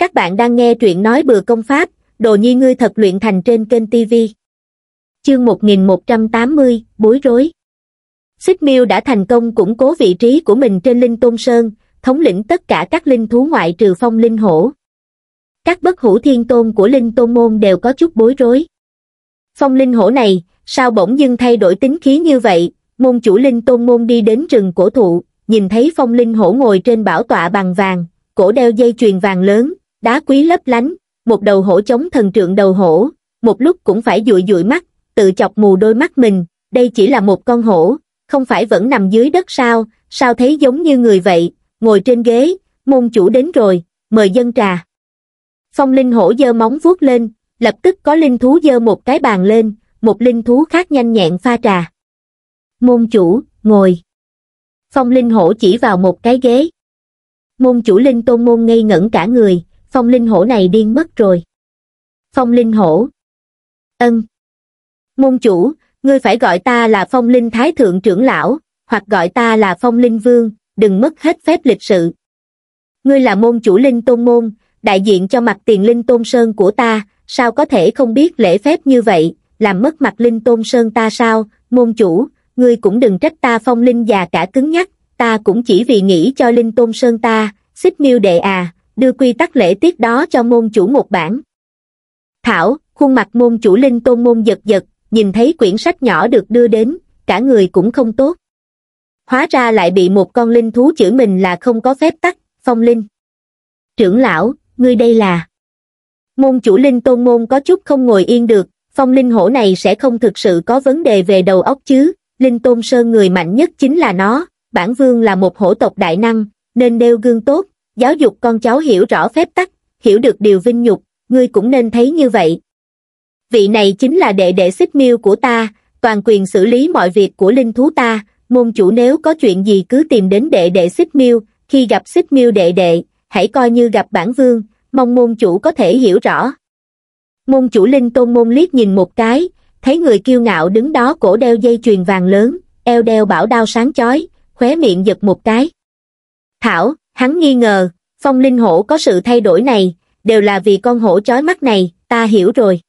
Các bạn đang nghe truyện nói bừa công pháp, đồ nhi ngươi thật luyện thành trên kênh TV. Chương 1180, Bối rối. Xích Miêu đã thành công củng cố vị trí của mình trên Linh Tôn Sơn, thống lĩnh tất cả các linh thú ngoại trừ phong linh hổ. Các bất hủ thiên tôn của Linh Tôn Môn đều có chút bối rối. Phong linh hổ này, sao bỗng dưng thay đổi tính khí như vậy, môn chủ Linh Tôn Môn đi đến rừng cổ thụ, nhìn thấy phong linh hổ ngồi trên bảo tọa bằng vàng, cổ đeo dây chuyền vàng lớn, đá quý lấp lánh, một đầu hổ chống thần trượng đầu hổ, một lúc cũng phải dụi dụi mắt, tự chọc mù đôi mắt mình, đây chỉ là một con hổ, không phải vẫn nằm dưới đất sao, sao thấy giống như người vậy, ngồi trên ghế, môn chủ đến rồi, mời dân trà. Phong linh hổ giơ móng vuốt lên, lập tức có linh thú giơ một cái bàn lên, một linh thú khác nhanh nhẹn pha trà. Môn chủ, ngồi. Phong linh hổ chỉ vào một cái ghế. Môn chủ linh tôn môn ngây ngẩn cả người, phong linh hổ này điên mất rồi. Phong linh hổ. Ân. Môn chủ, ngươi phải gọi ta là phong linh thái thượng trưởng lão, hoặc gọi ta là phong linh vương, đừng mất hết phép lịch sự. Ngươi là môn chủ linh tôn môn, đại diện cho mặt tiền linh tôn sơn của ta, sao có thể không biết lễ phép như vậy, làm mất mặt linh tôn sơn ta sao, môn chủ, ngươi cũng đừng trách ta phong linh già cả cứng nhắc, ta cũng chỉ vì nghĩ cho linh tôn sơn ta, xích miêu đệ à, đưa quy tắc lễ tiết đó cho môn chủ một bản thảo khuôn mặt môn chủ linh tôn môn giật giật nhìn thấy quyển sách nhỏ được đưa đến cả người cũng không tốt hóa ra lại bị một con linh thú chửi mình là không có phép tắc phong linh trưởng lão ngươi đây là môn chủ linh tôn môn có chút không ngồi yên được phong linh hổ này sẽ không thực sự có vấn đề về đầu óc chứ linh tôn sơn người mạnh nhất chính là nó bản vương là một hổ tộc đại năng nên đeo gương tốt giáo dục con cháu hiểu rõ phép tắc, hiểu được điều vinh nhục, ngươi cũng nên thấy như vậy. Vị này chính là đệ đệ xích miêu của ta, toàn quyền xử lý mọi việc của linh thú ta, môn chủ nếu có chuyện gì cứ tìm đến đệ đệ xích miêu, khi gặp xích miêu đệ đệ, hãy coi như gặp bản vương, mong môn chủ có thể hiểu rõ. Môn chủ linh tôn môn liếc nhìn một cái, thấy người kiêu ngạo đứng đó cổ đeo dây chuyền vàng lớn, eo đeo bảo đao sáng chói, khóe miệng giật một cái. Thảo, hắn nghi ngờ, phong linh hổ có sự thay đổi này, đều là vì con hổ chói mắt này, ta hiểu rồi.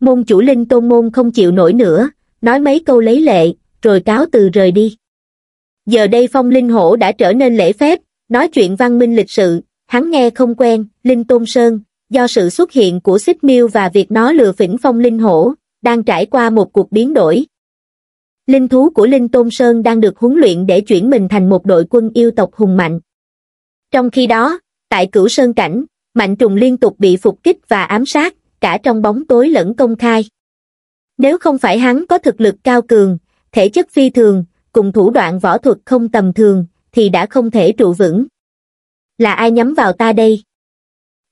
Môn chủ linh tôn môn không chịu nổi nữa, nói mấy câu lấy lệ, rồi cáo từ rời đi. Giờ đây phong linh hổ đã trở nên lễ phép, nói chuyện văn minh lịch sự, hắn nghe không quen, linh tôn sơn, do sự xuất hiện của xích miêu và việc nó lừa phỉnh phong linh hổ, đang trải qua một cuộc biến đổi. Linh thú của Linh Tôn Sơn đang được huấn luyện để chuyển mình thành một đội quân yêu tộc hùng mạnh. Trong khi đó, tại cửu sơn cảnh, Mạnh Trùng liên tục bị phục kích và ám sát, cả trong bóng tối lẫn công khai. Nếu không phải hắn có thực lực cao cường, thể chất phi thường, cùng thủ đoạn võ thuật không tầm thường, thì đã không thể trụ vững. Là ai nhắm vào ta đây?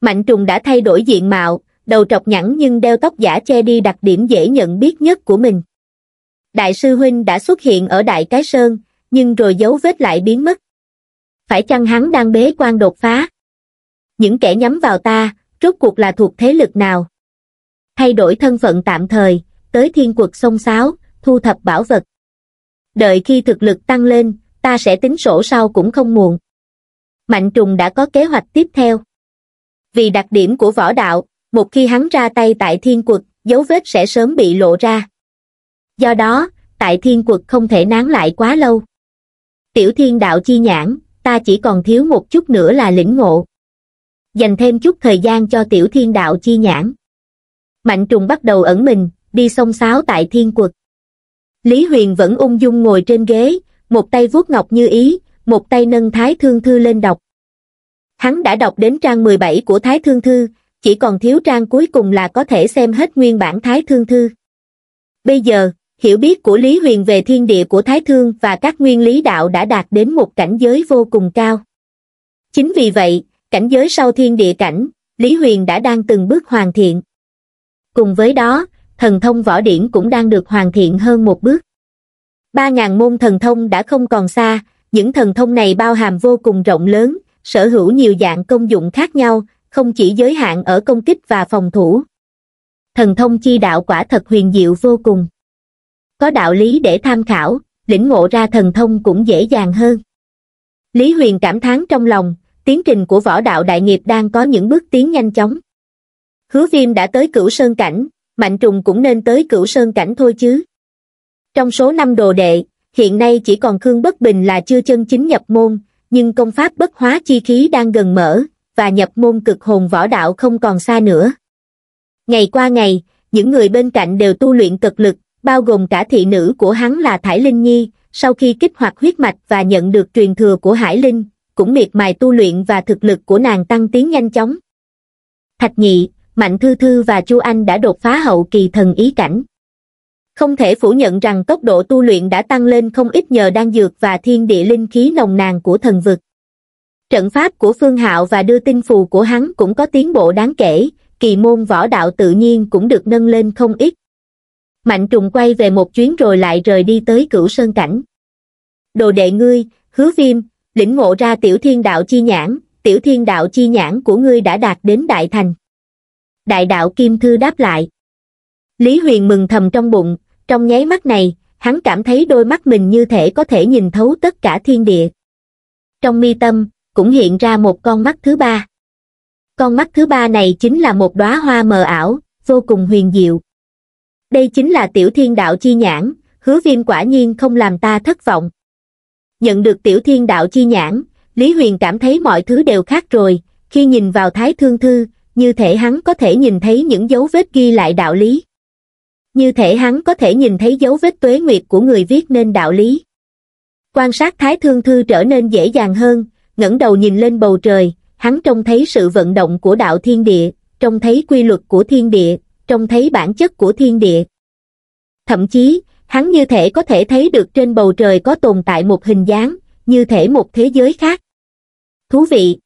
Mạnh trùng đã thay đổi diện mạo, đầu trọc nhẵn nhưng đeo tóc giả che đi đặc điểm dễ nhận biết nhất của mình. Đại sư Huynh đã xuất hiện ở Đại Cái Sơn, nhưng rồi dấu vết lại biến mất phải chăng hắn đang bế quan đột phá? Những kẻ nhắm vào ta, rốt cuộc là thuộc thế lực nào? Thay đổi thân phận tạm thời, tới thiên quật sông sáo, thu thập bảo vật. Đợi khi thực lực tăng lên, ta sẽ tính sổ sau cũng không muộn. Mạnh trùng đã có kế hoạch tiếp theo. Vì đặc điểm của võ đạo, một khi hắn ra tay tại thiên quật, dấu vết sẽ sớm bị lộ ra. Do đó, tại thiên quật không thể nán lại quá lâu. Tiểu thiên đạo chi nhãn, ta chỉ còn thiếu một chút nữa là lĩnh ngộ dành thêm chút thời gian cho tiểu thiên đạo chi nhãn mạnh trùng bắt đầu ẩn mình đi xông xáo tại thiên quật lý huyền vẫn ung dung ngồi trên ghế một tay vuốt ngọc như ý một tay nâng thái thương thư lên đọc hắn đã đọc đến trang 17 của thái thương thư chỉ còn thiếu trang cuối cùng là có thể xem hết nguyên bản thái thương thư bây giờ hiểu biết của Lý Huyền về thiên địa của Thái Thương và các nguyên lý đạo đã đạt đến một cảnh giới vô cùng cao. Chính vì vậy, cảnh giới sau thiên địa cảnh, Lý Huyền đã đang từng bước hoàn thiện. Cùng với đó, thần thông võ điển cũng đang được hoàn thiện hơn một bước. Ba ngàn môn thần thông đã không còn xa, những thần thông này bao hàm vô cùng rộng lớn, sở hữu nhiều dạng công dụng khác nhau, không chỉ giới hạn ở công kích và phòng thủ. Thần thông chi đạo quả thật huyền diệu vô cùng có đạo lý để tham khảo lĩnh ngộ ra thần thông cũng dễ dàng hơn lý huyền cảm thán trong lòng tiến trình của võ đạo đại nghiệp đang có những bước tiến nhanh chóng hứa viêm đã tới cửu sơn cảnh mạnh trùng cũng nên tới cửu sơn cảnh thôi chứ trong số năm đồ đệ hiện nay chỉ còn khương bất bình là chưa chân chính nhập môn nhưng công pháp bất hóa chi khí đang gần mở và nhập môn cực hồn võ đạo không còn xa nữa ngày qua ngày những người bên cạnh đều tu luyện cực lực bao gồm cả thị nữ của hắn là Thải Linh Nhi, sau khi kích hoạt huyết mạch và nhận được truyền thừa của Hải Linh, cũng miệt mài tu luyện và thực lực của nàng tăng tiến nhanh chóng. Thạch Nhị, Mạnh Thư Thư và Chu Anh đã đột phá hậu kỳ thần ý cảnh. Không thể phủ nhận rằng tốc độ tu luyện đã tăng lên không ít nhờ đan dược và thiên địa linh khí nồng nàng của thần vực. Trận pháp của Phương Hạo và đưa tinh phù của hắn cũng có tiến bộ đáng kể, kỳ môn võ đạo tự nhiên cũng được nâng lên không ít. Mạnh trùng quay về một chuyến rồi lại rời đi tới cửu sơn cảnh. Đồ đệ ngươi, hứa viêm, lĩnh ngộ ra tiểu thiên đạo chi nhãn, tiểu thiên đạo chi nhãn của ngươi đã đạt đến đại thành. Đại đạo Kim Thư đáp lại. Lý Huyền mừng thầm trong bụng, trong nháy mắt này, hắn cảm thấy đôi mắt mình như thể có thể nhìn thấu tất cả thiên địa. Trong mi tâm, cũng hiện ra một con mắt thứ ba. Con mắt thứ ba này chính là một đóa hoa mờ ảo, vô cùng huyền diệu, đây chính là tiểu thiên đạo chi nhãn hứa viêm quả nhiên không làm ta thất vọng nhận được tiểu thiên đạo chi nhãn lý huyền cảm thấy mọi thứ đều khác rồi khi nhìn vào thái thương thư như thể hắn có thể nhìn thấy những dấu vết ghi lại đạo lý như thể hắn có thể nhìn thấy dấu vết tuế nguyệt của người viết nên đạo lý quan sát thái thương thư trở nên dễ dàng hơn ngẩng đầu nhìn lên bầu trời hắn trông thấy sự vận động của đạo thiên địa trông thấy quy luật của thiên địa trông thấy bản chất của thiên địa. Thậm chí, hắn như thể có thể thấy được trên bầu trời có tồn tại một hình dáng, như thể một thế giới khác. Thú vị!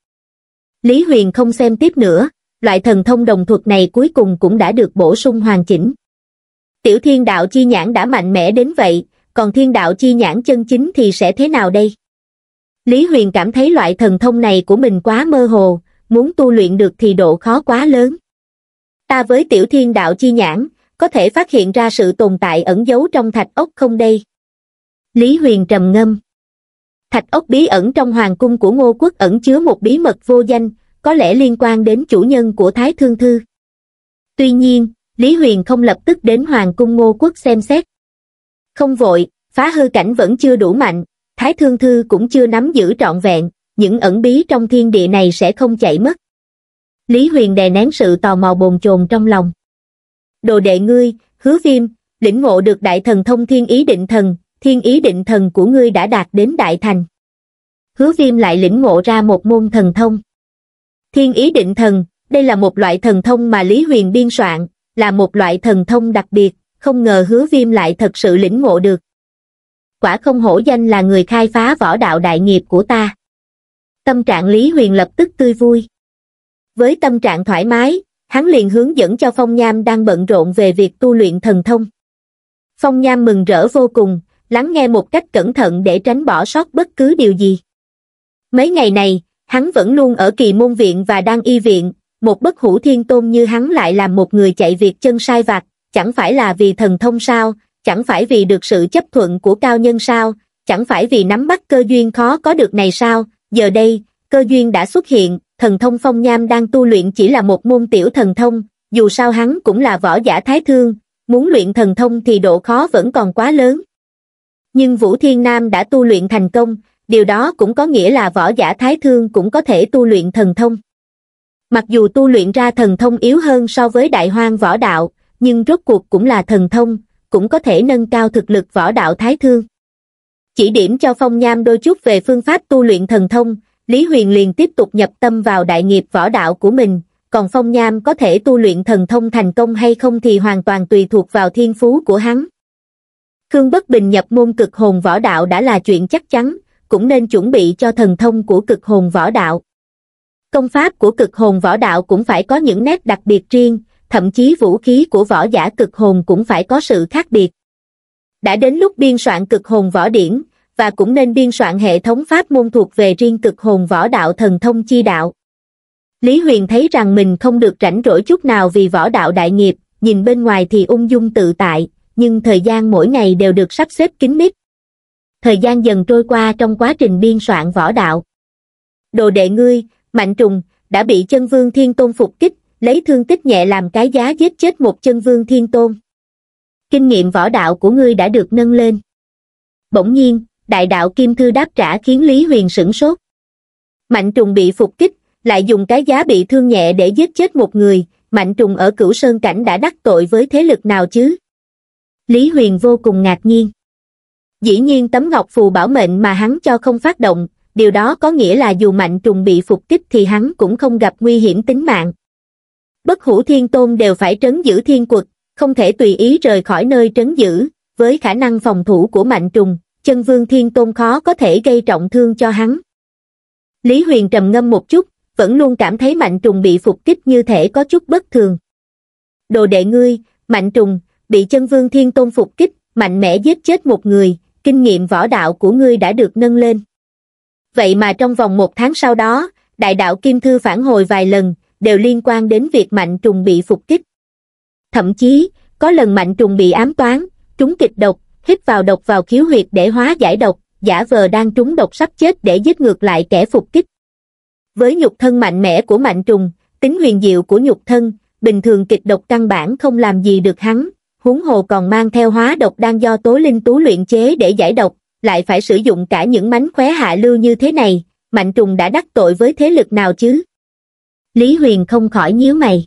Lý Huyền không xem tiếp nữa, loại thần thông đồng thuật này cuối cùng cũng đã được bổ sung hoàn chỉnh. Tiểu thiên đạo chi nhãn đã mạnh mẽ đến vậy, còn thiên đạo chi nhãn chân chính thì sẽ thế nào đây? Lý Huyền cảm thấy loại thần thông này của mình quá mơ hồ, muốn tu luyện được thì độ khó quá lớn ta với tiểu thiên đạo chi nhãn, có thể phát hiện ra sự tồn tại ẩn giấu trong thạch ốc không đây? Lý Huyền trầm ngâm. Thạch ốc bí ẩn trong hoàng cung của Ngô Quốc ẩn chứa một bí mật vô danh, có lẽ liên quan đến chủ nhân của Thái Thương Thư. Tuy nhiên, Lý Huyền không lập tức đến hoàng cung Ngô Quốc xem xét. Không vội, phá hư cảnh vẫn chưa đủ mạnh, Thái Thương Thư cũng chưa nắm giữ trọn vẹn, những ẩn bí trong thiên địa này sẽ không chạy mất. Lý Huyền đè nén sự tò mò bồn chồn trong lòng. Đồ đệ ngươi, hứa viêm, lĩnh ngộ được đại thần thông thiên ý định thần, thiên ý định thần của ngươi đã đạt đến đại thành. Hứa viêm lại lĩnh ngộ ra một môn thần thông. Thiên ý định thần, đây là một loại thần thông mà Lý Huyền biên soạn, là một loại thần thông đặc biệt, không ngờ hứa viêm lại thật sự lĩnh ngộ được. Quả không hổ danh là người khai phá võ đạo đại nghiệp của ta. Tâm trạng Lý Huyền lập tức tươi vui. Với tâm trạng thoải mái, hắn liền hướng dẫn cho Phong Nham đang bận rộn về việc tu luyện thần thông. Phong Nham mừng rỡ vô cùng, lắng nghe một cách cẩn thận để tránh bỏ sót bất cứ điều gì. Mấy ngày này, hắn vẫn luôn ở kỳ môn viện và đang y viện, một bất hủ thiên tôn như hắn lại làm một người chạy việc chân sai vặt, chẳng phải là vì thần thông sao, chẳng phải vì được sự chấp thuận của cao nhân sao, chẳng phải vì nắm bắt cơ duyên khó có được này sao, giờ đây, cơ duyên đã xuất hiện, thần thông phong nham đang tu luyện chỉ là một môn tiểu thần thông, dù sao hắn cũng là võ giả thái thương, muốn luyện thần thông thì độ khó vẫn còn quá lớn. Nhưng Vũ Thiên Nam đã tu luyện thành công, điều đó cũng có nghĩa là võ giả thái thương cũng có thể tu luyện thần thông. Mặc dù tu luyện ra thần thông yếu hơn so với đại hoang võ đạo, nhưng rốt cuộc cũng là thần thông, cũng có thể nâng cao thực lực võ đạo thái thương. Chỉ điểm cho Phong Nham đôi chút về phương pháp tu luyện thần thông, Lý Huyền liền tiếp tục nhập tâm vào đại nghiệp võ đạo của mình, còn Phong Nham có thể tu luyện thần thông thành công hay không thì hoàn toàn tùy thuộc vào thiên phú của hắn. Khương Bất Bình nhập môn cực hồn võ đạo đã là chuyện chắc chắn, cũng nên chuẩn bị cho thần thông của cực hồn võ đạo. Công pháp của cực hồn võ đạo cũng phải có những nét đặc biệt riêng, thậm chí vũ khí của võ giả cực hồn cũng phải có sự khác biệt. Đã đến lúc biên soạn cực hồn võ điển, và cũng nên biên soạn hệ thống pháp môn thuộc về riêng cực hồn võ đạo thần thông chi đạo. Lý Huyền thấy rằng mình không được rảnh rỗi chút nào vì võ đạo đại nghiệp, nhìn bên ngoài thì ung dung tự tại, nhưng thời gian mỗi ngày đều được sắp xếp kín mít. Thời gian dần trôi qua trong quá trình biên soạn võ đạo. Đồ đệ ngươi, Mạnh Trùng, đã bị chân vương thiên tôn phục kích, lấy thương tích nhẹ làm cái giá giết chết một chân vương thiên tôn. Kinh nghiệm võ đạo của ngươi đã được nâng lên. Bỗng nhiên, đại đạo kim thư đáp trả khiến Lý Huyền sửng sốt. Mạnh trùng bị phục kích, lại dùng cái giá bị thương nhẹ để giết chết một người, mạnh trùng ở cửu sơn cảnh đã đắc tội với thế lực nào chứ? Lý Huyền vô cùng ngạc nhiên. Dĩ nhiên tấm ngọc phù bảo mệnh mà hắn cho không phát động, điều đó có nghĩa là dù mạnh trùng bị phục kích thì hắn cũng không gặp nguy hiểm tính mạng. Bất hủ thiên tôn đều phải trấn giữ thiên quật, không thể tùy ý rời khỏi nơi trấn giữ, với khả năng phòng thủ của mạnh trùng, chân vương thiên tôn khó có thể gây trọng thương cho hắn lý huyền trầm ngâm một chút vẫn luôn cảm thấy mạnh trùng bị phục kích như thể có chút bất thường đồ đệ ngươi mạnh trùng bị chân vương thiên tôn phục kích mạnh mẽ giết chết một người kinh nghiệm võ đạo của ngươi đã được nâng lên vậy mà trong vòng một tháng sau đó đại đạo kim thư phản hồi vài lần đều liên quan đến việc mạnh trùng bị phục kích thậm chí có lần mạnh trùng bị ám toán trúng kịch độc hít vào độc vào khiếu huyệt để hóa giải độc, giả vờ đang trúng độc sắp chết để giết ngược lại kẻ phục kích. Với nhục thân mạnh mẽ của mạnh trùng, tính huyền diệu của nhục thân, bình thường kịch độc căn bản không làm gì được hắn, huống hồ còn mang theo hóa độc đang do tố linh tú luyện chế để giải độc, lại phải sử dụng cả những mánh khóe hạ lưu như thế này, mạnh trùng đã đắc tội với thế lực nào chứ? Lý Huyền không khỏi nhíu mày.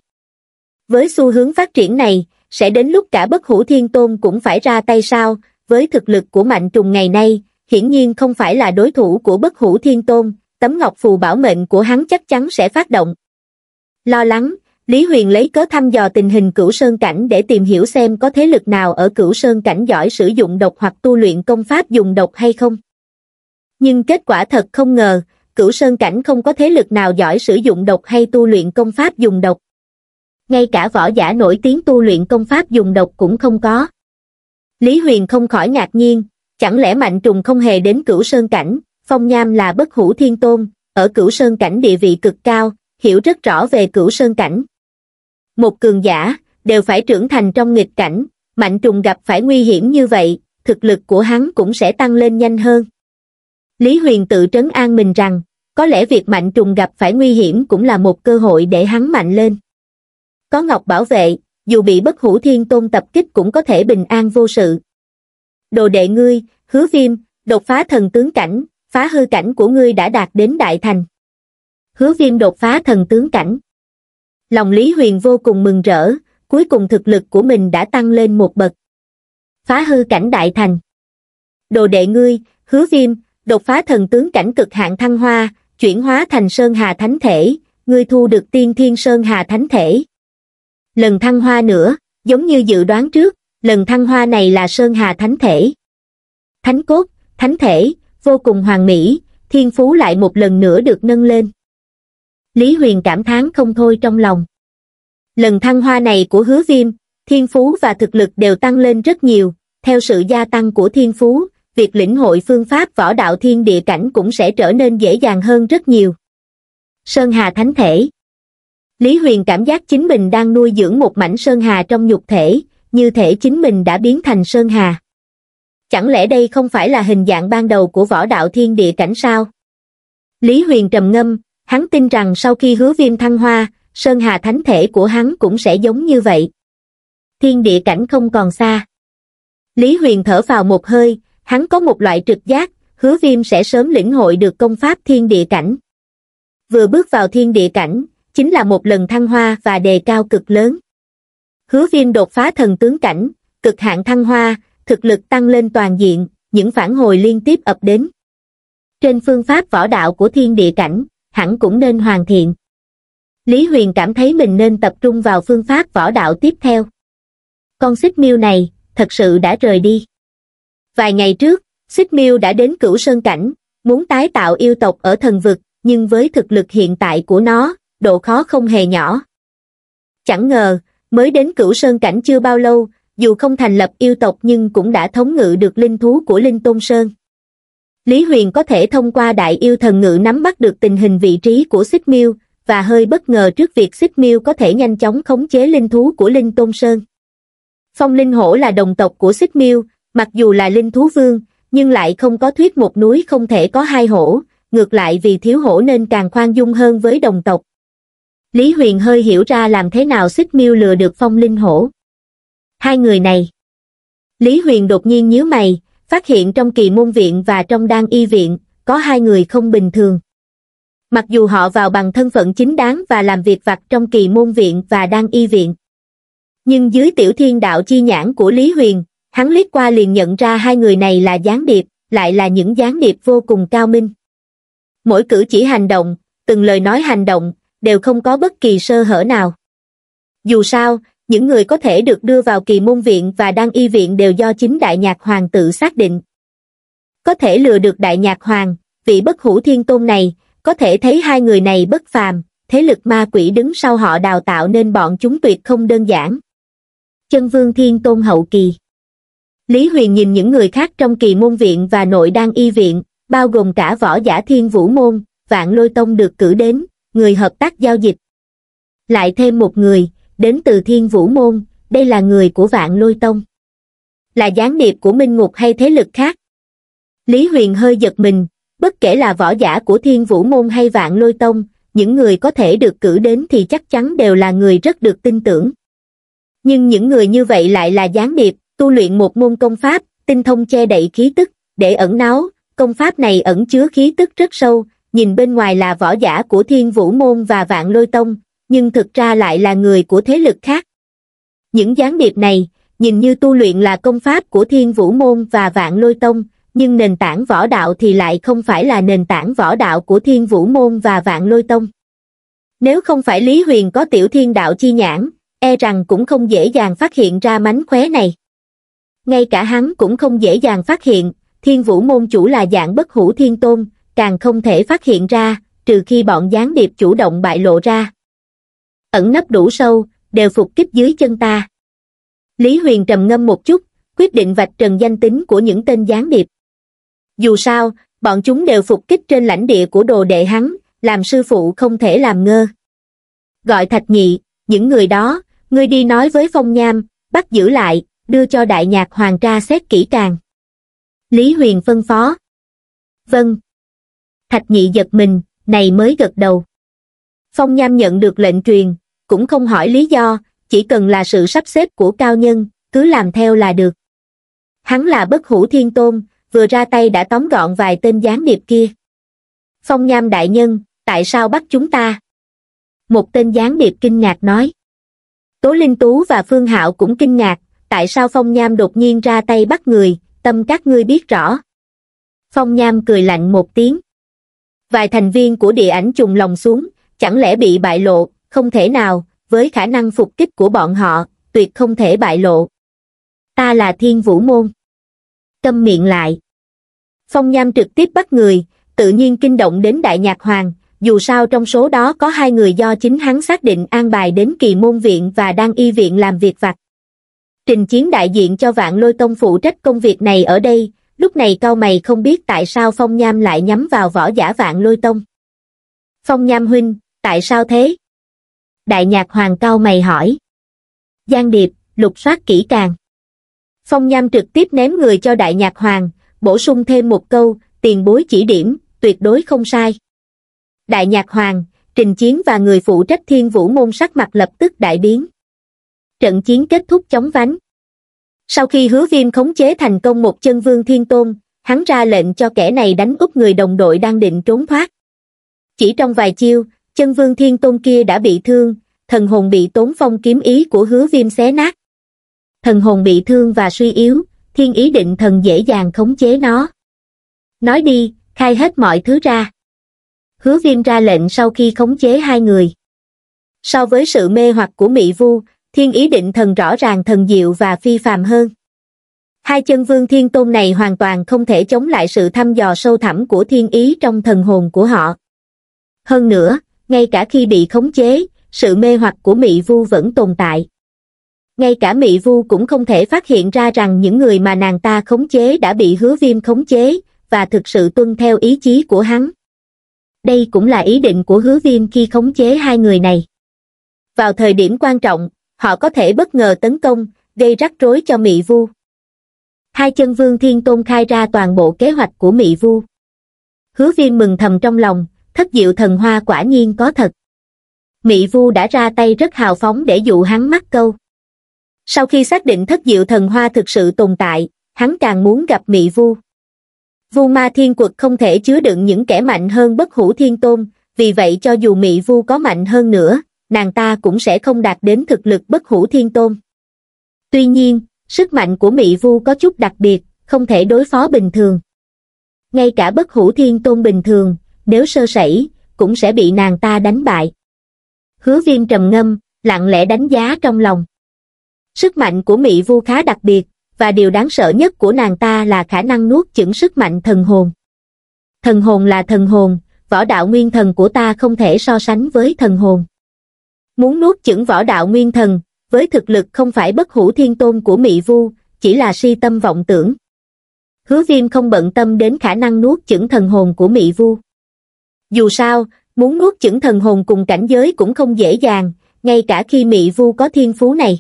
Với xu hướng phát triển này, sẽ đến lúc cả bất hủ thiên tôn cũng phải ra tay sao, với thực lực của mạnh trùng ngày nay, hiển nhiên không phải là đối thủ của bất hủ thiên tôn, tấm ngọc phù bảo mệnh của hắn chắc chắn sẽ phát động. Lo lắng, Lý Huyền lấy cớ thăm dò tình hình cửu sơn cảnh để tìm hiểu xem có thế lực nào ở cửu sơn cảnh giỏi sử dụng độc hoặc tu luyện công pháp dùng độc hay không. Nhưng kết quả thật không ngờ, cửu sơn cảnh không có thế lực nào giỏi sử dụng độc hay tu luyện công pháp dùng độc ngay cả võ giả nổi tiếng tu luyện công pháp dùng độc cũng không có. Lý Huyền không khỏi ngạc nhiên, chẳng lẽ Mạnh Trùng không hề đến cửu sơn cảnh, Phong Nham là bất hủ thiên tôn, ở cửu sơn cảnh địa vị cực cao, hiểu rất rõ về cửu sơn cảnh. Một cường giả, đều phải trưởng thành trong nghịch cảnh, Mạnh Trùng gặp phải nguy hiểm như vậy, thực lực của hắn cũng sẽ tăng lên nhanh hơn. Lý Huyền tự trấn an mình rằng, có lẽ việc Mạnh Trùng gặp phải nguy hiểm cũng là một cơ hội để hắn mạnh lên có Ngọc bảo vệ, dù bị bất hủ thiên tôn tập kích cũng có thể bình an vô sự. Đồ đệ ngươi, hứa viêm, đột phá thần tướng cảnh, phá hư cảnh của ngươi đã đạt đến đại thành. Hứa viêm đột phá thần tướng cảnh. Lòng Lý Huyền vô cùng mừng rỡ, cuối cùng thực lực của mình đã tăng lên một bậc. Phá hư cảnh đại thành. Đồ đệ ngươi, hứa viêm, đột phá thần tướng cảnh cực hạn thăng hoa, chuyển hóa thành Sơn Hà Thánh Thể, ngươi thu được tiên thiên Sơn Hà Thánh Thể lần thăng hoa nữa, giống như dự đoán trước, lần thăng hoa này là Sơn Hà Thánh Thể. Thánh cốt, thánh thể, vô cùng hoàn mỹ, thiên phú lại một lần nữa được nâng lên. Lý Huyền cảm thán không thôi trong lòng. Lần thăng hoa này của hứa viêm, thiên phú và thực lực đều tăng lên rất nhiều, theo sự gia tăng của thiên phú, việc lĩnh hội phương pháp võ đạo thiên địa cảnh cũng sẽ trở nên dễ dàng hơn rất nhiều. Sơn Hà Thánh Thể lý huyền cảm giác chính mình đang nuôi dưỡng một mảnh sơn hà trong nhục thể như thể chính mình đã biến thành sơn hà chẳng lẽ đây không phải là hình dạng ban đầu của võ đạo thiên địa cảnh sao lý huyền trầm ngâm hắn tin rằng sau khi hứa viêm thăng hoa sơn hà thánh thể của hắn cũng sẽ giống như vậy thiên địa cảnh không còn xa lý huyền thở vào một hơi hắn có một loại trực giác hứa viêm sẽ sớm lĩnh hội được công pháp thiên địa cảnh vừa bước vào thiên địa cảnh chính là một lần thăng hoa và đề cao cực lớn. Hứa viêm đột phá thần tướng cảnh, cực hạn thăng hoa, thực lực tăng lên toàn diện, những phản hồi liên tiếp ập đến. Trên phương pháp võ đạo của thiên địa cảnh, hẳn cũng nên hoàn thiện. Lý Huyền cảm thấy mình nên tập trung vào phương pháp võ đạo tiếp theo. Con xích miêu này, thật sự đã rời đi. Vài ngày trước, xích miêu đã đến cửu sơn cảnh, muốn tái tạo yêu tộc ở thần vực, nhưng với thực lực hiện tại của nó, độ khó không hề nhỏ. Chẳng ngờ, mới đến cửu sơn cảnh chưa bao lâu, dù không thành lập yêu tộc nhưng cũng đã thống ngự được linh thú của Linh Tôn Sơn. Lý Huyền có thể thông qua đại yêu thần ngự nắm bắt được tình hình vị trí của Xích Miêu và hơi bất ngờ trước việc Xích Miêu có thể nhanh chóng khống chế linh thú của Linh Tôn Sơn. Phong Linh Hổ là đồng tộc của Xích Miêu, mặc dù là linh thú vương, nhưng lại không có thuyết một núi không thể có hai hổ, ngược lại vì thiếu hổ nên càng khoan dung hơn với đồng tộc, Lý Huyền hơi hiểu ra làm thế nào xích miêu lừa được phong linh hổ. Hai người này. Lý Huyền đột nhiên nhíu mày, phát hiện trong kỳ môn viện và trong đan y viện, có hai người không bình thường. Mặc dù họ vào bằng thân phận chính đáng và làm việc vặt trong kỳ môn viện và đan y viện. Nhưng dưới tiểu thiên đạo chi nhãn của Lý Huyền, hắn liếc qua liền nhận ra hai người này là gián điệp, lại là những gián điệp vô cùng cao minh. Mỗi cử chỉ hành động, từng lời nói hành động, đều không có bất kỳ sơ hở nào dù sao những người có thể được đưa vào kỳ môn viện và đăng y viện đều do chính đại nhạc hoàng tự xác định có thể lừa được đại nhạc hoàng vị bất hủ thiên tôn này có thể thấy hai người này bất phàm thế lực ma quỷ đứng sau họ đào tạo nên bọn chúng tuyệt không đơn giản chân vương thiên tôn hậu kỳ lý huyền nhìn những người khác trong kỳ môn viện và nội đăng y viện bao gồm cả võ giả thiên vũ môn vạn lôi tông được cử đến người hợp tác giao dịch. Lại thêm một người, đến từ Thiên Vũ Môn, đây là người của Vạn Lôi Tông. Là gián điệp của Minh Ngục hay thế lực khác? Lý Huyền hơi giật mình, bất kể là võ giả của Thiên Vũ Môn hay Vạn Lôi Tông, những người có thể được cử đến thì chắc chắn đều là người rất được tin tưởng. Nhưng những người như vậy lại là gián điệp, tu luyện một môn công pháp, tinh thông che đậy khí tức, để ẩn náu, công pháp này ẩn chứa khí tức rất sâu, nhìn bên ngoài là võ giả của thiên vũ môn và vạn lôi tông, nhưng thực ra lại là người của thế lực khác. Những gián điệp này, nhìn như tu luyện là công pháp của thiên vũ môn và vạn lôi tông, nhưng nền tảng võ đạo thì lại không phải là nền tảng võ đạo của thiên vũ môn và vạn lôi tông. Nếu không phải Lý Huyền có tiểu thiên đạo chi nhãn, e rằng cũng không dễ dàng phát hiện ra mánh khóe này. Ngay cả hắn cũng không dễ dàng phát hiện, thiên vũ môn chủ là dạng bất hủ thiên tôn, càng không thể phát hiện ra, trừ khi bọn gián điệp chủ động bại lộ ra. Ẩn nấp đủ sâu, đều phục kích dưới chân ta. Lý Huyền trầm ngâm một chút, quyết định vạch trần danh tính của những tên gián điệp. Dù sao, bọn chúng đều phục kích trên lãnh địa của đồ đệ hắn, làm sư phụ không thể làm ngơ. Gọi Thạch Nhị, những người đó, ngươi đi nói với Phong Nham, bắt giữ lại, đưa cho Đại Nhạc Hoàng tra xét kỹ càng. Lý Huyền phân phó. Vâng, thạch nhị giật mình này mới gật đầu phong nham nhận được lệnh truyền cũng không hỏi lý do chỉ cần là sự sắp xếp của cao nhân cứ làm theo là được hắn là bất hủ thiên tôn vừa ra tay đã tóm gọn vài tên gián điệp kia phong nham đại nhân tại sao bắt chúng ta một tên gián điệp kinh ngạc nói tố linh tú và phương hạo cũng kinh ngạc tại sao phong nham đột nhiên ra tay bắt người tâm các ngươi biết rõ phong nham cười lạnh một tiếng vài thành viên của địa ảnh trùng lòng xuống, chẳng lẽ bị bại lộ, không thể nào, với khả năng phục kích của bọn họ, tuyệt không thể bại lộ. Ta là thiên vũ môn. Câm miệng lại. Phong Nham trực tiếp bắt người, tự nhiên kinh động đến Đại Nhạc Hoàng, dù sao trong số đó có hai người do chính hắn xác định an bài đến kỳ môn viện và đang y viện làm việc vặt. Trình chiến đại diện cho vạn lôi tông phụ trách công việc này ở đây, lúc này cao mày không biết tại sao Phong Nham lại nhắm vào võ giả vạn lôi tông. Phong Nham huynh, tại sao thế? Đại nhạc hoàng cao mày hỏi. Giang điệp, lục soát kỹ càng. Phong Nham trực tiếp ném người cho đại nhạc hoàng, bổ sung thêm một câu, tiền bối chỉ điểm, tuyệt đối không sai. Đại nhạc hoàng, trình chiến và người phụ trách thiên vũ môn sắc mặt lập tức đại biến. Trận chiến kết thúc chóng vánh sau khi hứa viêm khống chế thành công một chân vương thiên tôn hắn ra lệnh cho kẻ này đánh úp người đồng đội đang định trốn thoát chỉ trong vài chiêu chân vương thiên tôn kia đã bị thương thần hồn bị tốn phong kiếm ý của hứa viêm xé nát thần hồn bị thương và suy yếu thiên ý định thần dễ dàng khống chế nó nói đi khai hết mọi thứ ra hứa viêm ra lệnh sau khi khống chế hai người so với sự mê hoặc của mỹ vu thiên ý định thần rõ ràng thần diệu và phi phàm hơn. Hai chân vương thiên tôn này hoàn toàn không thể chống lại sự thăm dò sâu thẳm của thiên ý trong thần hồn của họ. Hơn nữa, ngay cả khi bị khống chế, sự mê hoặc của Mị Vu vẫn tồn tại. Ngay cả Mị Vu cũng không thể phát hiện ra rằng những người mà nàng ta khống chế đã bị hứa viêm khống chế, và thực sự tuân theo ý chí của hắn. Đây cũng là ý định của hứa viêm khi khống chế hai người này. Vào thời điểm quan trọng, họ có thể bất ngờ tấn công gây rắc rối cho mị vu hai chân vương thiên tôn khai ra toàn bộ kế hoạch của mị vu hứa viêm mừng thầm trong lòng thất diệu thần hoa quả nhiên có thật mị vu đã ra tay rất hào phóng để dụ hắn mắc câu sau khi xác định thất diệu thần hoa thực sự tồn tại hắn càng muốn gặp mị vu vu ma thiên quật không thể chứa đựng những kẻ mạnh hơn bất hủ thiên tôn vì vậy cho dù mị vu có mạnh hơn nữa nàng ta cũng sẽ không đạt đến thực lực bất hủ thiên tôn. Tuy nhiên, sức mạnh của Mị Vu có chút đặc biệt, không thể đối phó bình thường. Ngay cả bất hủ thiên tôn bình thường, nếu sơ sẩy, cũng sẽ bị nàng ta đánh bại. Hứa viêm trầm ngâm, lặng lẽ đánh giá trong lòng. Sức mạnh của Mị Vu khá đặc biệt, và điều đáng sợ nhất của nàng ta là khả năng nuốt chửng sức mạnh thần hồn. Thần hồn là thần hồn, võ đạo nguyên thần của ta không thể so sánh với thần hồn. Muốn nuốt chửng võ đạo nguyên thần, với thực lực không phải bất hủ thiên tôn của Mị Vu, chỉ là si tâm vọng tưởng. Hứa viêm không bận tâm đến khả năng nuốt chửng thần hồn của Mị Vu. Dù sao, muốn nuốt chửng thần hồn cùng cảnh giới cũng không dễ dàng, ngay cả khi Mị Vu có thiên phú này.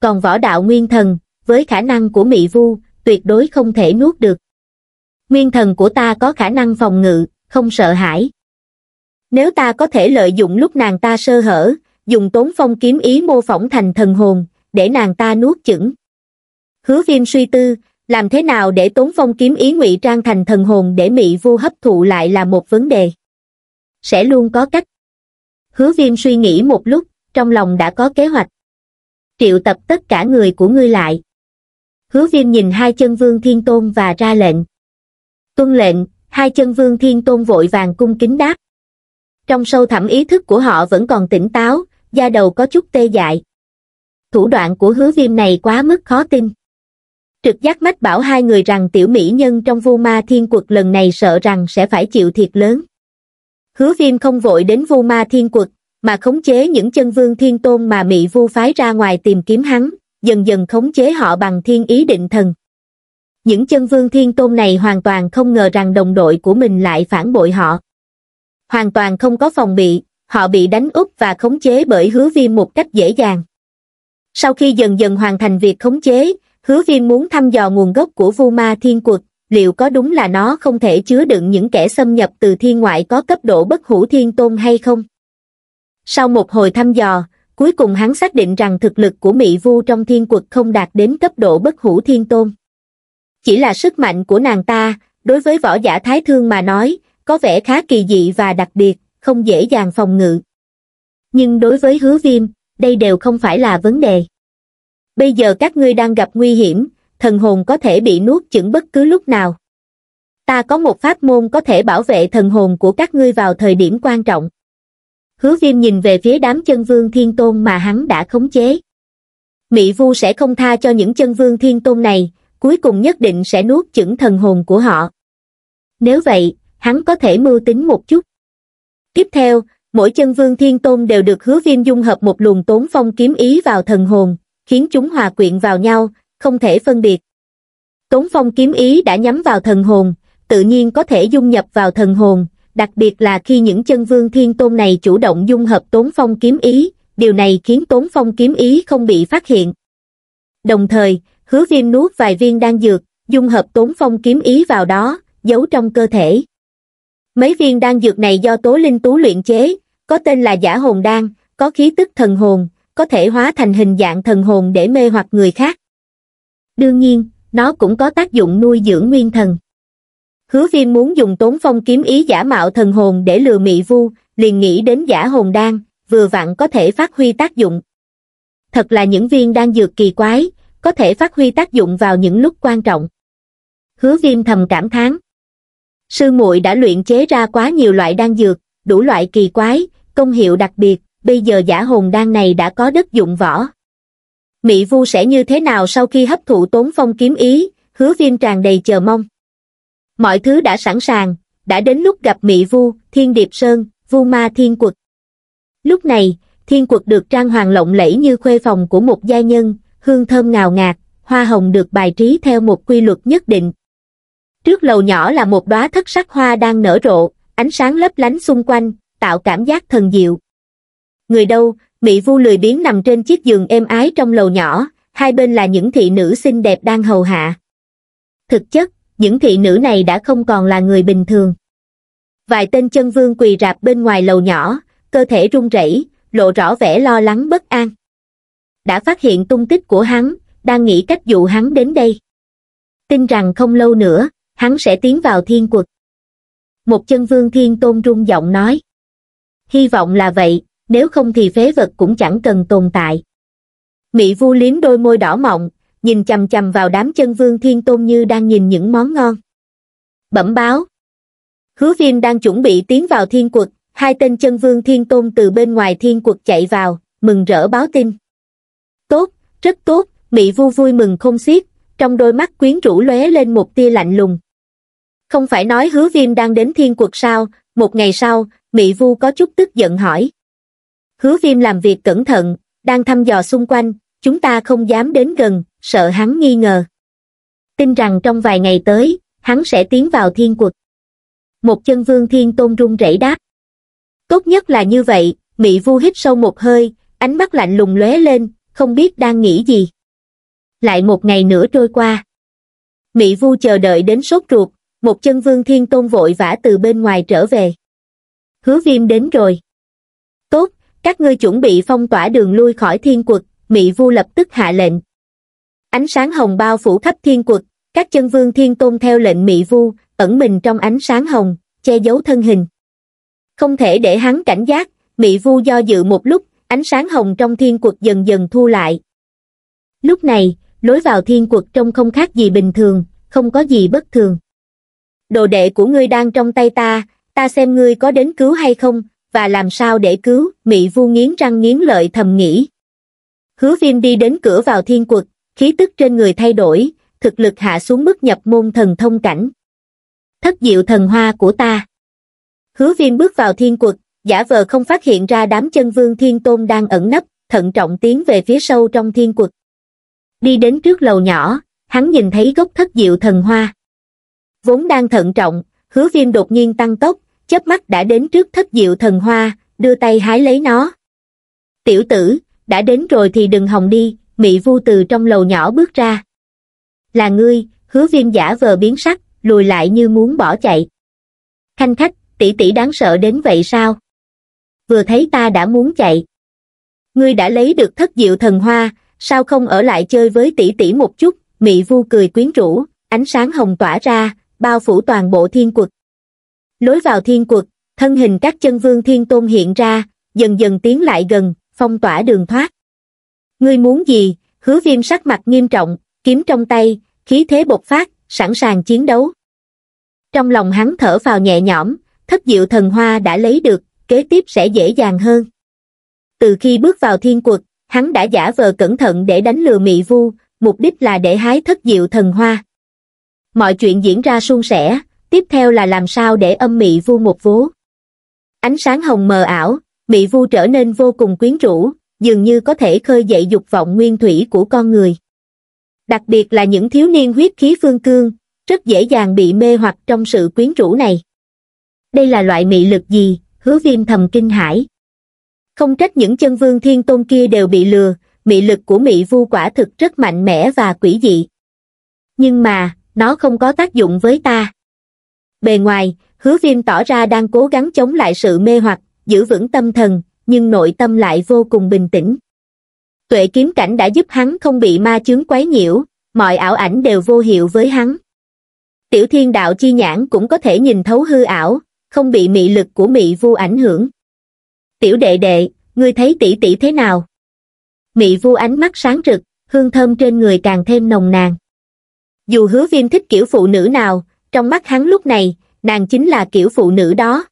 Còn võ đạo nguyên thần, với khả năng của Mị Vu, tuyệt đối không thể nuốt được. Nguyên thần của ta có khả năng phòng ngự, không sợ hãi nếu ta có thể lợi dụng lúc nàng ta sơ hở dùng tốn phong kiếm ý mô phỏng thành thần hồn để nàng ta nuốt chửng hứa viêm suy tư làm thế nào để tốn phong kiếm ý ngụy trang thành thần hồn để mị vô hấp thụ lại là một vấn đề sẽ luôn có cách hứa viêm suy nghĩ một lúc trong lòng đã có kế hoạch triệu tập tất cả người của ngươi lại hứa viêm nhìn hai chân vương thiên tôn và ra lệnh tuân lệnh hai chân vương thiên tôn vội vàng cung kính đáp trong sâu thẳm ý thức của họ vẫn còn tỉnh táo, da đầu có chút tê dại. Thủ đoạn của hứa viêm này quá mức khó tin. Trực giác mách bảo hai người rằng tiểu mỹ nhân trong vu ma thiên quật lần này sợ rằng sẽ phải chịu thiệt lớn. Hứa viêm không vội đến vu ma thiên quật, mà khống chế những chân vương thiên tôn mà mỹ vu phái ra ngoài tìm kiếm hắn, dần dần khống chế họ bằng thiên ý định thần. Những chân vương thiên tôn này hoàn toàn không ngờ rằng đồng đội của mình lại phản bội họ hoàn toàn không có phòng bị, họ bị đánh úp và khống chế bởi hứa viêm một cách dễ dàng. Sau khi dần dần hoàn thành việc khống chế, hứa viêm muốn thăm dò nguồn gốc của Vu Ma Thiên Quật, liệu có đúng là nó không thể chứa đựng những kẻ xâm nhập từ thiên ngoại có cấp độ bất hủ thiên tôn hay không? Sau một hồi thăm dò, cuối cùng hắn xác định rằng thực lực của Mỹ Vu trong thiên quật không đạt đến cấp độ bất hủ thiên tôn. Chỉ là sức mạnh của nàng ta, đối với võ giả thái thương mà nói, có vẻ khá kỳ dị và đặc biệt, không dễ dàng phòng ngự. Nhưng đối với hứa viêm, đây đều không phải là vấn đề. Bây giờ các ngươi đang gặp nguy hiểm, thần hồn có thể bị nuốt chửng bất cứ lúc nào. Ta có một pháp môn có thể bảo vệ thần hồn của các ngươi vào thời điểm quan trọng. Hứa viêm nhìn về phía đám chân vương thiên tôn mà hắn đã khống chế. Mỹ vu sẽ không tha cho những chân vương thiên tôn này, cuối cùng nhất định sẽ nuốt chửng thần hồn của họ. Nếu vậy, hắn có thể mưu tính một chút tiếp theo mỗi chân vương thiên tôn đều được hứa viêm dung hợp một luồng tốn phong kiếm ý vào thần hồn khiến chúng hòa quyện vào nhau không thể phân biệt tốn phong kiếm ý đã nhắm vào thần hồn tự nhiên có thể dung nhập vào thần hồn đặc biệt là khi những chân vương thiên tôn này chủ động dung hợp tốn phong kiếm ý điều này khiến tốn phong kiếm ý không bị phát hiện đồng thời hứa viêm nuốt vài viên đan dược dung hợp tốn phong kiếm ý vào đó giấu trong cơ thể mấy viên đan dược này do tố linh tú luyện chế có tên là giả hồn đan có khí tức thần hồn có thể hóa thành hình dạng thần hồn để mê hoặc người khác đương nhiên nó cũng có tác dụng nuôi dưỡng nguyên thần hứa viêm muốn dùng tốn phong kiếm ý giả mạo thần hồn để lừa mị vu liền nghĩ đến giả hồn đan vừa vặn có thể phát huy tác dụng thật là những viên đan dược kỳ quái có thể phát huy tác dụng vào những lúc quan trọng hứa viêm thầm cảm thán sư muội đã luyện chế ra quá nhiều loại đan dược, đủ loại kỳ quái, công hiệu đặc biệt, bây giờ giả hồn đan này đã có đất dụng võ. Mỹ Vu sẽ như thế nào sau khi hấp thụ tốn phong kiếm ý, hứa viêm tràn đầy chờ mong. Mọi thứ đã sẵn sàng, đã đến lúc gặp Mỹ Vu, Thiên Điệp Sơn, Vu Ma Thiên Quật. Lúc này, Thiên Quật được trang hoàng lộng lẫy như khuê phòng của một gia nhân, hương thơm ngào ngạt, hoa hồng được bài trí theo một quy luật nhất định, Trước lầu nhỏ là một đóa thất sắc hoa đang nở rộ, ánh sáng lấp lánh xung quanh, tạo cảm giác thần diệu. Người đâu, Mỹ Vu lười biếng nằm trên chiếc giường êm ái trong lầu nhỏ, hai bên là những thị nữ xinh đẹp đang hầu hạ. Thực chất, những thị nữ này đã không còn là người bình thường. Vài tên chân vương quỳ rạp bên ngoài lầu nhỏ, cơ thể run rẩy, lộ rõ vẻ lo lắng bất an. Đã phát hiện tung tích của hắn, đang nghĩ cách dụ hắn đến đây. Tin rằng không lâu nữa, hắn sẽ tiến vào thiên quật. Một chân vương thiên tôn rung giọng nói. Hy vọng là vậy, nếu không thì phế vật cũng chẳng cần tồn tại. Mỹ vu liếm đôi môi đỏ mọng, nhìn chầm chầm vào đám chân vương thiên tôn như đang nhìn những món ngon. Bẩm báo. Hứa viêm đang chuẩn bị tiến vào thiên quật, hai tên chân vương thiên tôn từ bên ngoài thiên quật chạy vào, mừng rỡ báo tin. Tốt, rất tốt, Mỹ vu vui mừng không xiết, trong đôi mắt quyến rũ lóe lên một tia lạnh lùng. Không phải nói hứa viêm đang đến thiên cuộc sao, một ngày sau, Mỹ Vu có chút tức giận hỏi. Hứa viêm làm việc cẩn thận, đang thăm dò xung quanh, chúng ta không dám đến gần, sợ hắn nghi ngờ. Tin rằng trong vài ngày tới, hắn sẽ tiến vào thiên cuộc. Một chân vương thiên tôn run rẩy đáp. Tốt nhất là như vậy, Mỹ Vu hít sâu một hơi, ánh mắt lạnh lùng lóe lên, không biết đang nghĩ gì lại một ngày nữa trôi qua. Mỹ Vu chờ đợi đến sốt ruột, một chân vương thiên tôn vội vã từ bên ngoài trở về. Hứa viêm đến rồi. Tốt, các ngươi chuẩn bị phong tỏa đường lui khỏi thiên quật, Mỹ Vu lập tức hạ lệnh. Ánh sáng hồng bao phủ khắp thiên quật, các chân vương thiên tôn theo lệnh Mỹ Vu, ẩn mình trong ánh sáng hồng, che giấu thân hình. Không thể để hắn cảnh giác, Mỹ Vu do dự một lúc, ánh sáng hồng trong thiên quật dần dần thu lại. Lúc này, lối vào thiên quật trông không khác gì bình thường không có gì bất thường đồ đệ của ngươi đang trong tay ta ta xem ngươi có đến cứu hay không và làm sao để cứu mị vu nghiến răng nghiến lợi thầm nghĩ hứa viêm đi đến cửa vào thiên quật khí tức trên người thay đổi thực lực hạ xuống mức nhập môn thần thông cảnh thất diệu thần hoa của ta hứa viêm bước vào thiên quật giả vờ không phát hiện ra đám chân vương thiên tôn đang ẩn nấp thận trọng tiến về phía sâu trong thiên quật đi đến trước lầu nhỏ, hắn nhìn thấy gốc thất diệu thần hoa. Vốn đang thận trọng, hứa viêm đột nhiên tăng tốc, chớp mắt đã đến trước thất diệu thần hoa, đưa tay hái lấy nó. Tiểu tử, đã đến rồi thì đừng hòng đi, mị vu từ trong lầu nhỏ bước ra. Là ngươi, hứa viêm giả vờ biến sắc, lùi lại như muốn bỏ chạy. Khanh khách, tỷ tỷ đáng sợ đến vậy sao? Vừa thấy ta đã muốn chạy. Ngươi đã lấy được thất diệu thần hoa, sao không ở lại chơi với tỷ tỷ một chút, mị vu cười quyến rũ, ánh sáng hồng tỏa ra, bao phủ toàn bộ thiên quật. Lối vào thiên quật, thân hình các chân vương thiên tôn hiện ra, dần dần tiến lại gần, phong tỏa đường thoát. Ngươi muốn gì, hứa viêm sắc mặt nghiêm trọng, kiếm trong tay, khí thế bộc phát, sẵn sàng chiến đấu. Trong lòng hắn thở vào nhẹ nhõm, thất diệu thần hoa đã lấy được, kế tiếp sẽ dễ dàng hơn. Từ khi bước vào thiên quật, hắn đã giả vờ cẩn thận để đánh lừa mị vu mục đích là để hái thất diệu thần hoa mọi chuyện diễn ra suôn sẻ tiếp theo là làm sao để âm mị vu một vố ánh sáng hồng mờ ảo mị vu trở nên vô cùng quyến rũ dường như có thể khơi dậy dục vọng nguyên thủy của con người đặc biệt là những thiếu niên huyết khí phương cương rất dễ dàng bị mê hoặc trong sự quyến rũ này đây là loại mị lực gì hứa viêm thầm kinh hãi không trách những chân vương thiên tôn kia đều bị lừa mị lực của mị vu quả thực rất mạnh mẽ và quỷ dị nhưng mà nó không có tác dụng với ta bề ngoài hứa viêm tỏ ra đang cố gắng chống lại sự mê hoặc giữ vững tâm thần nhưng nội tâm lại vô cùng bình tĩnh tuệ kiếm cảnh đã giúp hắn không bị ma chướng quấy nhiễu mọi ảo ảnh đều vô hiệu với hắn tiểu thiên đạo chi nhãn cũng có thể nhìn thấu hư ảo không bị mị lực của mị vu ảnh hưởng tiểu đệ đệ ngươi thấy tỷ tỷ thế nào mị vu ánh mắt sáng rực hương thơm trên người càng thêm nồng nàn dù hứa viêm thích kiểu phụ nữ nào trong mắt hắn lúc này nàng chính là kiểu phụ nữ đó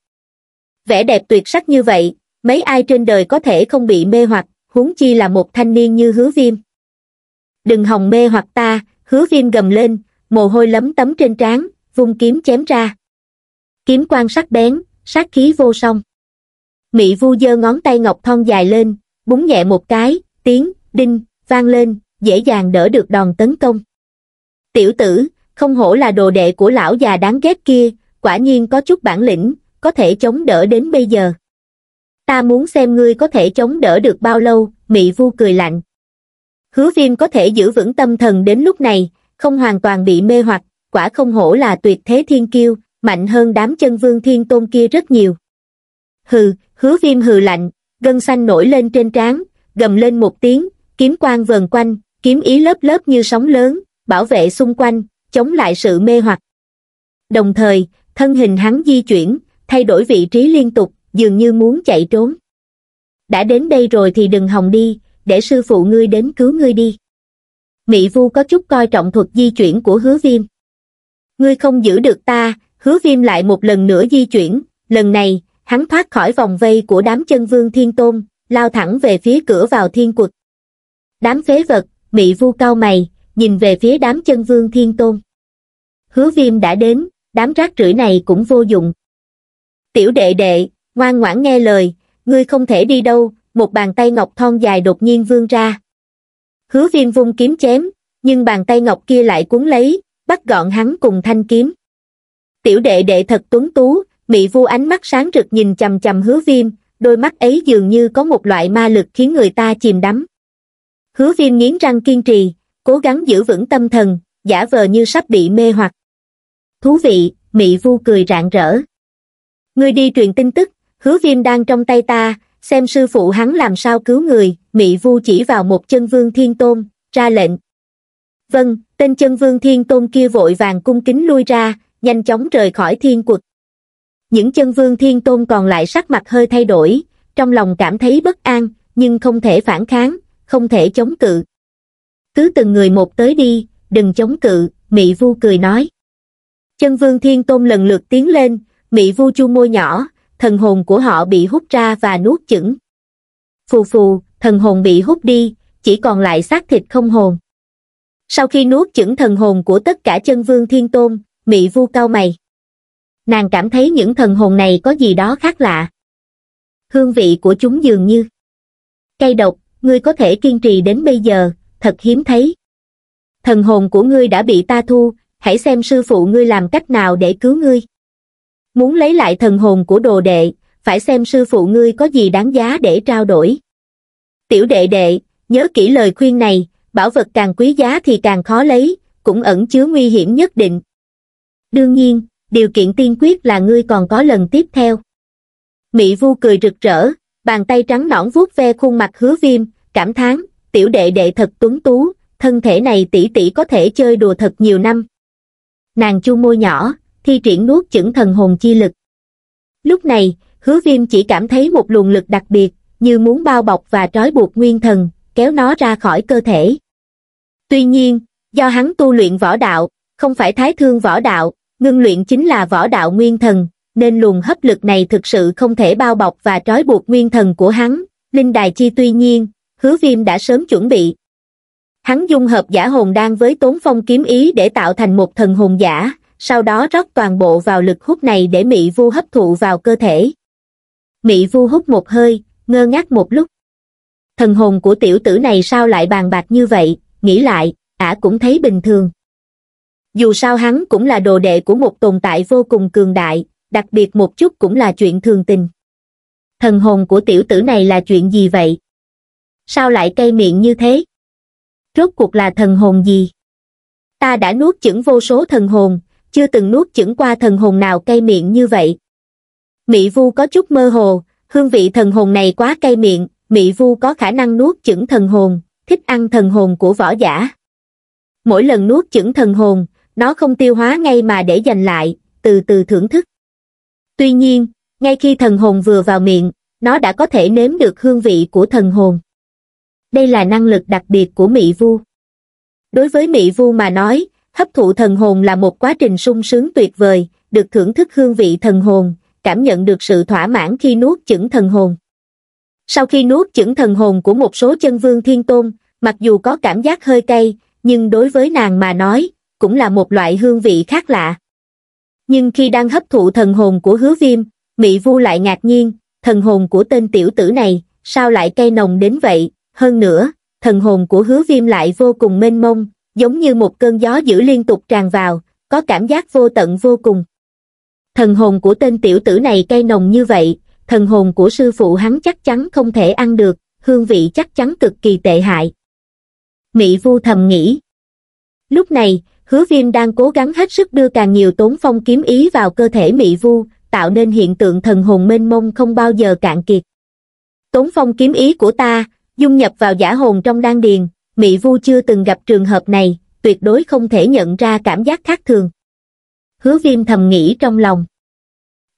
vẻ đẹp tuyệt sắc như vậy mấy ai trên đời có thể không bị mê hoặc huống chi là một thanh niên như hứa viêm đừng hồng mê hoặc ta hứa viêm gầm lên mồ hôi lấm tấm trên trán vung kiếm chém ra kiếm quan sắc bén sát khí vô song Mị vu dơ ngón tay ngọc thon dài lên, búng nhẹ một cái, tiếng, đinh, vang lên, dễ dàng đỡ được đòn tấn công. Tiểu tử, không hổ là đồ đệ của lão già đáng ghét kia, quả nhiên có chút bản lĩnh, có thể chống đỡ đến bây giờ. Ta muốn xem ngươi có thể chống đỡ được bao lâu, Mị vu cười lạnh. Hứa viêm có thể giữ vững tâm thần đến lúc này, không hoàn toàn bị mê hoặc, quả không hổ là tuyệt thế thiên kiêu, mạnh hơn đám chân vương thiên tôn kia rất nhiều hừ, hứa viêm hừ lạnh, gân xanh nổi lên trên trán, gầm lên một tiếng, kiếm quang vờn quanh, kiếm ý lớp lớp như sóng lớn, bảo vệ xung quanh, chống lại sự mê hoặc. Đồng thời, thân hình hắn di chuyển, thay đổi vị trí liên tục, dường như muốn chạy trốn. Đã đến đây rồi thì đừng hòng đi, để sư phụ ngươi đến cứu ngươi đi. mỹ Vu có chút coi trọng thuật di chuyển của hứa viêm. Ngươi không giữ được ta, hứa viêm lại một lần nữa di chuyển, lần này, hắn thoát khỏi vòng vây của đám chân vương thiên tôn, lao thẳng về phía cửa vào thiên quật. Đám phế vật, mị vu cao mày, nhìn về phía đám chân vương thiên tôn. Hứa viêm đã đến, đám rác rưởi này cũng vô dụng. Tiểu đệ đệ, ngoan ngoãn nghe lời, ngươi không thể đi đâu, một bàn tay ngọc thon dài đột nhiên vươn ra. Hứa viêm vung kiếm chém, nhưng bàn tay ngọc kia lại cuốn lấy, bắt gọn hắn cùng thanh kiếm. Tiểu đệ đệ thật tuấn tú, mị vu ánh mắt sáng rực nhìn chầm chầm hứa viêm, đôi mắt ấy dường như có một loại ma lực khiến người ta chìm đắm. Hứa viêm nghiến răng kiên trì, cố gắng giữ vững tâm thần, giả vờ như sắp bị mê hoặc. Thú vị, Mị Vu cười rạng rỡ. Ngươi đi truyền tin tức, hứa viêm đang trong tay ta, xem sư phụ hắn làm sao cứu người, Mị Vu chỉ vào một chân vương thiên tôn, ra lệnh. Vâng, tên chân vương thiên tôn kia vội vàng cung kính lui ra, nhanh chóng rời khỏi thiên quật những chân vương thiên tôn còn lại sắc mặt hơi thay đổi, trong lòng cảm thấy bất an, nhưng không thể phản kháng, không thể chống cự. Cứ từng người một tới đi, đừng chống cự, mỹ Vu cười nói. Chân vương thiên tôn lần lượt tiến lên, mỹ Vu chu môi nhỏ, thần hồn của họ bị hút ra và nuốt chửng. Phù phù, thần hồn bị hút đi, chỉ còn lại xác thịt không hồn. Sau khi nuốt chửng thần hồn của tất cả chân vương thiên tôn, mỹ Vu cau mày nàng cảm thấy những thần hồn này có gì đó khác lạ. Hương vị của chúng dường như cây độc, ngươi có thể kiên trì đến bây giờ, thật hiếm thấy. Thần hồn của ngươi đã bị ta thu, hãy xem sư phụ ngươi làm cách nào để cứu ngươi. Muốn lấy lại thần hồn của đồ đệ, phải xem sư phụ ngươi có gì đáng giá để trao đổi. Tiểu đệ đệ, nhớ kỹ lời khuyên này, bảo vật càng quý giá thì càng khó lấy, cũng ẩn chứa nguy hiểm nhất định. Đương nhiên, điều kiện tiên quyết là ngươi còn có lần tiếp theo. Mỹ vu cười rực rỡ, bàn tay trắng nõn vuốt ve khuôn mặt hứa viêm, cảm thán, tiểu đệ đệ thật tuấn tú, thân thể này tỷ tỷ có thể chơi đùa thật nhiều năm. Nàng chu môi nhỏ, thi triển nuốt chửng thần hồn chi lực. Lúc này, hứa viêm chỉ cảm thấy một luồng lực đặc biệt, như muốn bao bọc và trói buộc nguyên thần, kéo nó ra khỏi cơ thể. Tuy nhiên, do hắn tu luyện võ đạo, không phải thái thương võ đạo, Ngưng luyện chính là võ đạo nguyên thần, nên luồng hấp lực này thực sự không thể bao bọc và trói buộc nguyên thần của hắn. Linh Đài Chi tuy nhiên, hứa viêm đã sớm chuẩn bị. Hắn dung hợp giả hồn đan với tốn phong kiếm ý để tạo thành một thần hồn giả, sau đó rót toàn bộ vào lực hút này để mị vu hấp thụ vào cơ thể. Mị vu hút một hơi, ngơ ngác một lúc. Thần hồn của tiểu tử này sao lại bàn bạc như vậy, nghĩ lại, ả cũng thấy bình thường dù sao hắn cũng là đồ đệ của một tồn tại vô cùng cường đại đặc biệt một chút cũng là chuyện thường tình thần hồn của tiểu tử này là chuyện gì vậy sao lại cay miệng như thế rốt cuộc là thần hồn gì ta đã nuốt chửng vô số thần hồn chưa từng nuốt chửng qua thần hồn nào cay miệng như vậy mỹ vu có chút mơ hồ hương vị thần hồn này quá cay miệng mỹ vu có khả năng nuốt chửng thần hồn thích ăn thần hồn của võ giả mỗi lần nuốt chửng thần hồn nó không tiêu hóa ngay mà để dành lại, từ từ thưởng thức. Tuy nhiên, ngay khi thần hồn vừa vào miệng, nó đã có thể nếm được hương vị của thần hồn. Đây là năng lực đặc biệt của mỹ Vu. Đối với mỹ Vu mà nói, hấp thụ thần hồn là một quá trình sung sướng tuyệt vời, được thưởng thức hương vị thần hồn, cảm nhận được sự thỏa mãn khi nuốt chửng thần hồn. Sau khi nuốt chửng thần hồn của một số chân vương thiên tôn, mặc dù có cảm giác hơi cay, nhưng đối với nàng mà nói, cũng là một loại hương vị khác lạ. Nhưng khi đang hấp thụ thần hồn của hứa viêm, mỹ Vu lại ngạc nhiên, thần hồn của tên tiểu tử này, sao lại cay nồng đến vậy, hơn nữa, thần hồn của hứa viêm lại vô cùng mênh mông, giống như một cơn gió dữ liên tục tràn vào, có cảm giác vô tận vô cùng. Thần hồn của tên tiểu tử này cay nồng như vậy, thần hồn của sư phụ hắn chắc chắn không thể ăn được, hương vị chắc chắn cực kỳ tệ hại. mỹ Vu thầm nghĩ. Lúc này, hứa viêm đang cố gắng hết sức đưa càng nhiều tốn phong kiếm ý vào cơ thể mị vu tạo nên hiện tượng thần hồn mênh mông không bao giờ cạn kiệt tốn phong kiếm ý của ta dung nhập vào giả hồn trong đan điền mị vu chưa từng gặp trường hợp này tuyệt đối không thể nhận ra cảm giác khác thường hứa viêm thầm nghĩ trong lòng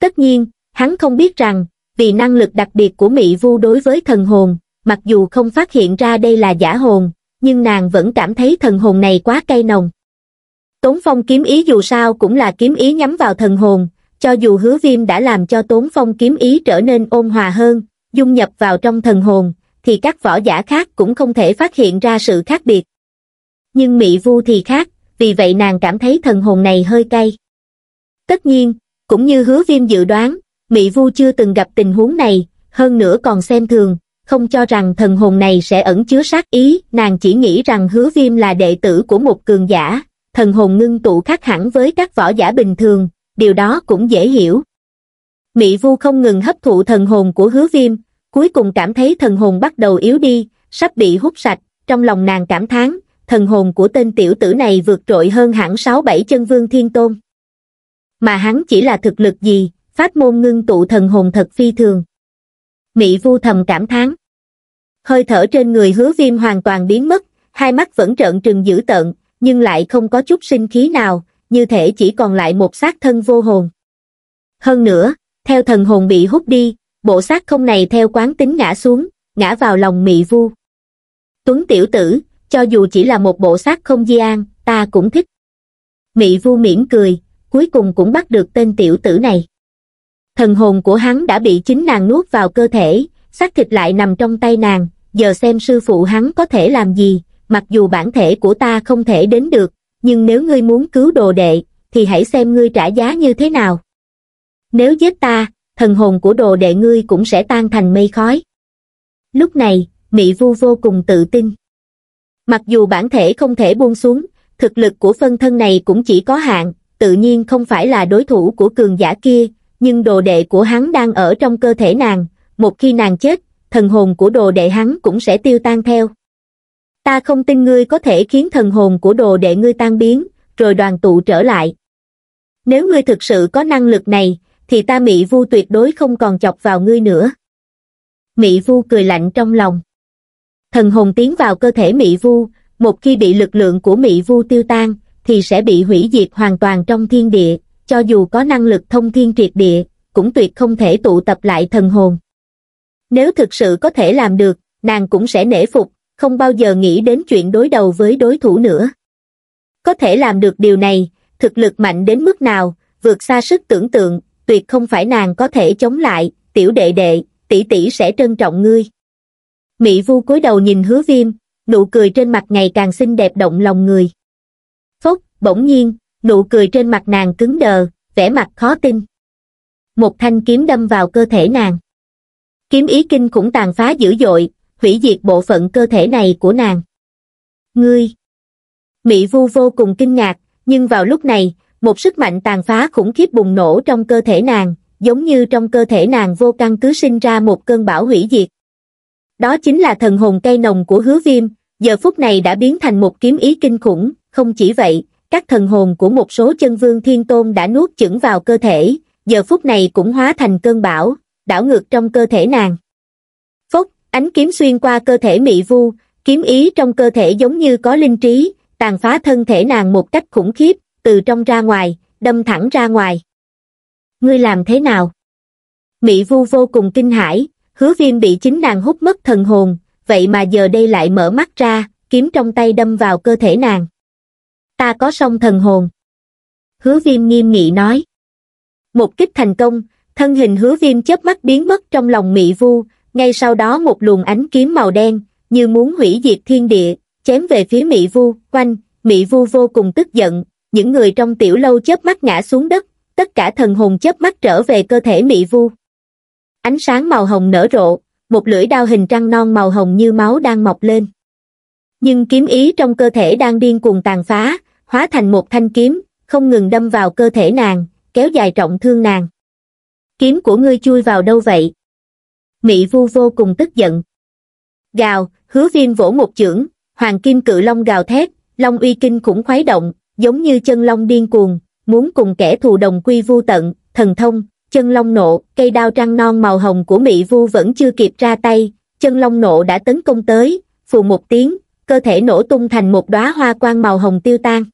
tất nhiên hắn không biết rằng vì năng lực đặc biệt của mị vu đối với thần hồn mặc dù không phát hiện ra đây là giả hồn nhưng nàng vẫn cảm thấy thần hồn này quá cay nồng tốn phong kiếm ý dù sao cũng là kiếm ý nhắm vào thần hồn cho dù hứa viêm đã làm cho tốn phong kiếm ý trở nên ôn hòa hơn dung nhập vào trong thần hồn thì các võ giả khác cũng không thể phát hiện ra sự khác biệt nhưng mị vu thì khác vì vậy nàng cảm thấy thần hồn này hơi cay tất nhiên cũng như hứa viêm dự đoán mị vu chưa từng gặp tình huống này hơn nữa còn xem thường không cho rằng thần hồn này sẽ ẩn chứa sát ý nàng chỉ nghĩ rằng hứa viêm là đệ tử của một cường giả thần hồn ngưng tụ khác hẳn với các võ giả bình thường, điều đó cũng dễ hiểu. Mị vu không ngừng hấp thụ thần hồn của hứa viêm, cuối cùng cảm thấy thần hồn bắt đầu yếu đi, sắp bị hút sạch, trong lòng nàng cảm thán, thần hồn của tên tiểu tử này vượt trội hơn hẳn 6-7 chân vương thiên tôn. Mà hắn chỉ là thực lực gì, pháp môn ngưng tụ thần hồn thật phi thường. Mị vu thầm cảm thán. Hơi thở trên người hứa viêm hoàn toàn biến mất, hai mắt vẫn trợn trừng dữ tợn, nhưng lại không có chút sinh khí nào, như thể chỉ còn lại một xác thân vô hồn. Hơn nữa, theo thần hồn bị hút đi, bộ xác không này theo quán tính ngã xuống, ngã vào lòng mị vu. Tuấn tiểu tử, cho dù chỉ là một bộ xác không di an, ta cũng thích. Mị vu miễn cười, cuối cùng cũng bắt được tên tiểu tử này. Thần hồn của hắn đã bị chính nàng nuốt vào cơ thể, xác thịt lại nằm trong tay nàng, giờ xem sư phụ hắn có thể làm gì, mặc dù bản thể của ta không thể đến được, nhưng nếu ngươi muốn cứu đồ đệ, thì hãy xem ngươi trả giá như thế nào. Nếu giết ta, thần hồn của đồ đệ ngươi cũng sẽ tan thành mây khói. Lúc này, mỹ Vu vô cùng tự tin. Mặc dù bản thể không thể buông xuống, thực lực của phân thân này cũng chỉ có hạn, tự nhiên không phải là đối thủ của cường giả kia, nhưng đồ đệ của hắn đang ở trong cơ thể nàng, một khi nàng chết, thần hồn của đồ đệ hắn cũng sẽ tiêu tan theo ta không tin ngươi có thể khiến thần hồn của đồ đệ ngươi tan biến, rồi đoàn tụ trở lại. Nếu ngươi thực sự có năng lực này, thì ta Mỹ Vu tuyệt đối không còn chọc vào ngươi nữa. Mỹ Vu cười lạnh trong lòng. Thần hồn tiến vào cơ thể Mỹ Vu, một khi bị lực lượng của Mỹ Vu tiêu tan, thì sẽ bị hủy diệt hoàn toàn trong thiên địa, cho dù có năng lực thông thiên triệt địa, cũng tuyệt không thể tụ tập lại thần hồn. Nếu thực sự có thể làm được, nàng cũng sẽ nể phục, không bao giờ nghĩ đến chuyện đối đầu với đối thủ nữa. Có thể làm được điều này, thực lực mạnh đến mức nào, vượt xa sức tưởng tượng, tuyệt không phải nàng có thể chống lại, tiểu đệ đệ, tỷ tỷ sẽ trân trọng ngươi. Mỹ vu cúi đầu nhìn hứa viêm, nụ cười trên mặt ngày càng xinh đẹp động lòng người. Phốc, bỗng nhiên, nụ cười trên mặt nàng cứng đờ, vẻ mặt khó tin. Một thanh kiếm đâm vào cơ thể nàng. Kiếm ý kinh khủng tàn phá dữ dội, hủy diệt bộ phận cơ thể này của nàng. Ngươi! Mỹ Vu vô cùng kinh ngạc, nhưng vào lúc này, một sức mạnh tàn phá khủng khiếp bùng nổ trong cơ thể nàng, giống như trong cơ thể nàng vô căn cứ sinh ra một cơn bão hủy diệt. Đó chính là thần hồn cây nồng của hứa viêm, giờ phút này đã biến thành một kiếm ý kinh khủng, không chỉ vậy, các thần hồn của một số chân vương thiên tôn đã nuốt chửng vào cơ thể, giờ phút này cũng hóa thành cơn bão, đảo ngược trong cơ thể nàng ánh kiếm xuyên qua cơ thể mị vu kiếm ý trong cơ thể giống như có linh trí tàn phá thân thể nàng một cách khủng khiếp từ trong ra ngoài đâm thẳng ra ngoài ngươi làm thế nào mị vu vô cùng kinh hãi hứa viêm bị chính nàng hút mất thần hồn vậy mà giờ đây lại mở mắt ra kiếm trong tay đâm vào cơ thể nàng ta có song thần hồn hứa viêm nghiêm nghị nói một kích thành công thân hình hứa viêm chớp mắt biến mất trong lòng mị vu ngay sau đó một luồng ánh kiếm màu đen như muốn hủy diệt thiên địa chém về phía mỹ vu quanh mỹ vu vô cùng tức giận những người trong tiểu lâu chớp mắt ngã xuống đất tất cả thần hồn chớp mắt trở về cơ thể mỹ vu ánh sáng màu hồng nở rộ một lưỡi đao hình trăng non màu hồng như máu đang mọc lên nhưng kiếm ý trong cơ thể đang điên cuồng tàn phá hóa thành một thanh kiếm không ngừng đâm vào cơ thể nàng kéo dài trọng thương nàng kiếm của ngươi chui vào đâu vậy Mị Vu vô cùng tức giận. Gào, hứa viêm vỗ một chưởng, hoàng kim cự long gào thét, long uy kinh cũng khoái động, giống như chân long điên cuồng, muốn cùng kẻ thù đồng quy vu tận, thần thông, chân long nộ, cây đao trăng non màu hồng của Mị Vu vẫn chưa kịp ra tay, chân long nộ đã tấn công tới, phù một tiếng, cơ thể nổ tung thành một đóa hoa quang màu hồng tiêu tan.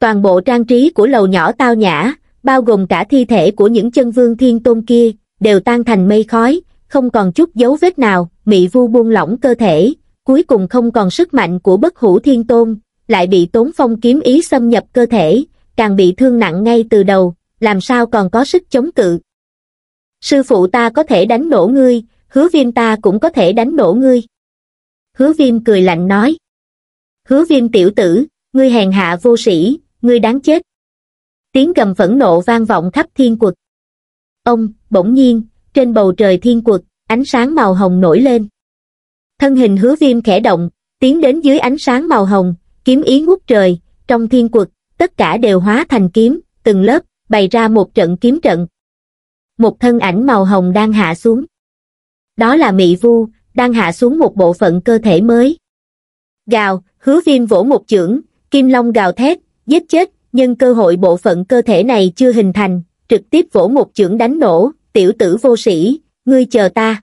Toàn bộ trang trí của lầu nhỏ tao nhã, bao gồm cả thi thể của những chân vương thiên tôn kia, đều tan thành mây khói, không còn chút dấu vết nào, mị vu buông lỏng cơ thể, cuối cùng không còn sức mạnh của bất hủ thiên tôn, lại bị tốn phong kiếm ý xâm nhập cơ thể, càng bị thương nặng ngay từ đầu, làm sao còn có sức chống cự. Sư phụ ta có thể đánh nổ ngươi, hứa viêm ta cũng có thể đánh nổ ngươi. Hứa viêm cười lạnh nói. Hứa viêm tiểu tử, ngươi hèn hạ vô sĩ, ngươi đáng chết. Tiếng gầm phẫn nộ vang vọng khắp thiên quật. Ông, bỗng nhiên, trên bầu trời thiên quật, ánh sáng màu hồng nổi lên. Thân hình hứa viêm khẽ động, tiến đến dưới ánh sáng màu hồng, kiếm ý ngút trời, trong thiên quật, tất cả đều hóa thành kiếm, từng lớp, bày ra một trận kiếm trận. Một thân ảnh màu hồng đang hạ xuống. Đó là mỹ vu, đang hạ xuống một bộ phận cơ thể mới. Gào, hứa viêm vỗ một chưởng, kim long gào thét, giết chết, nhưng cơ hội bộ phận cơ thể này chưa hình thành, trực tiếp vỗ một chưởng đánh nổ, tiểu tử vô sĩ ngươi chờ ta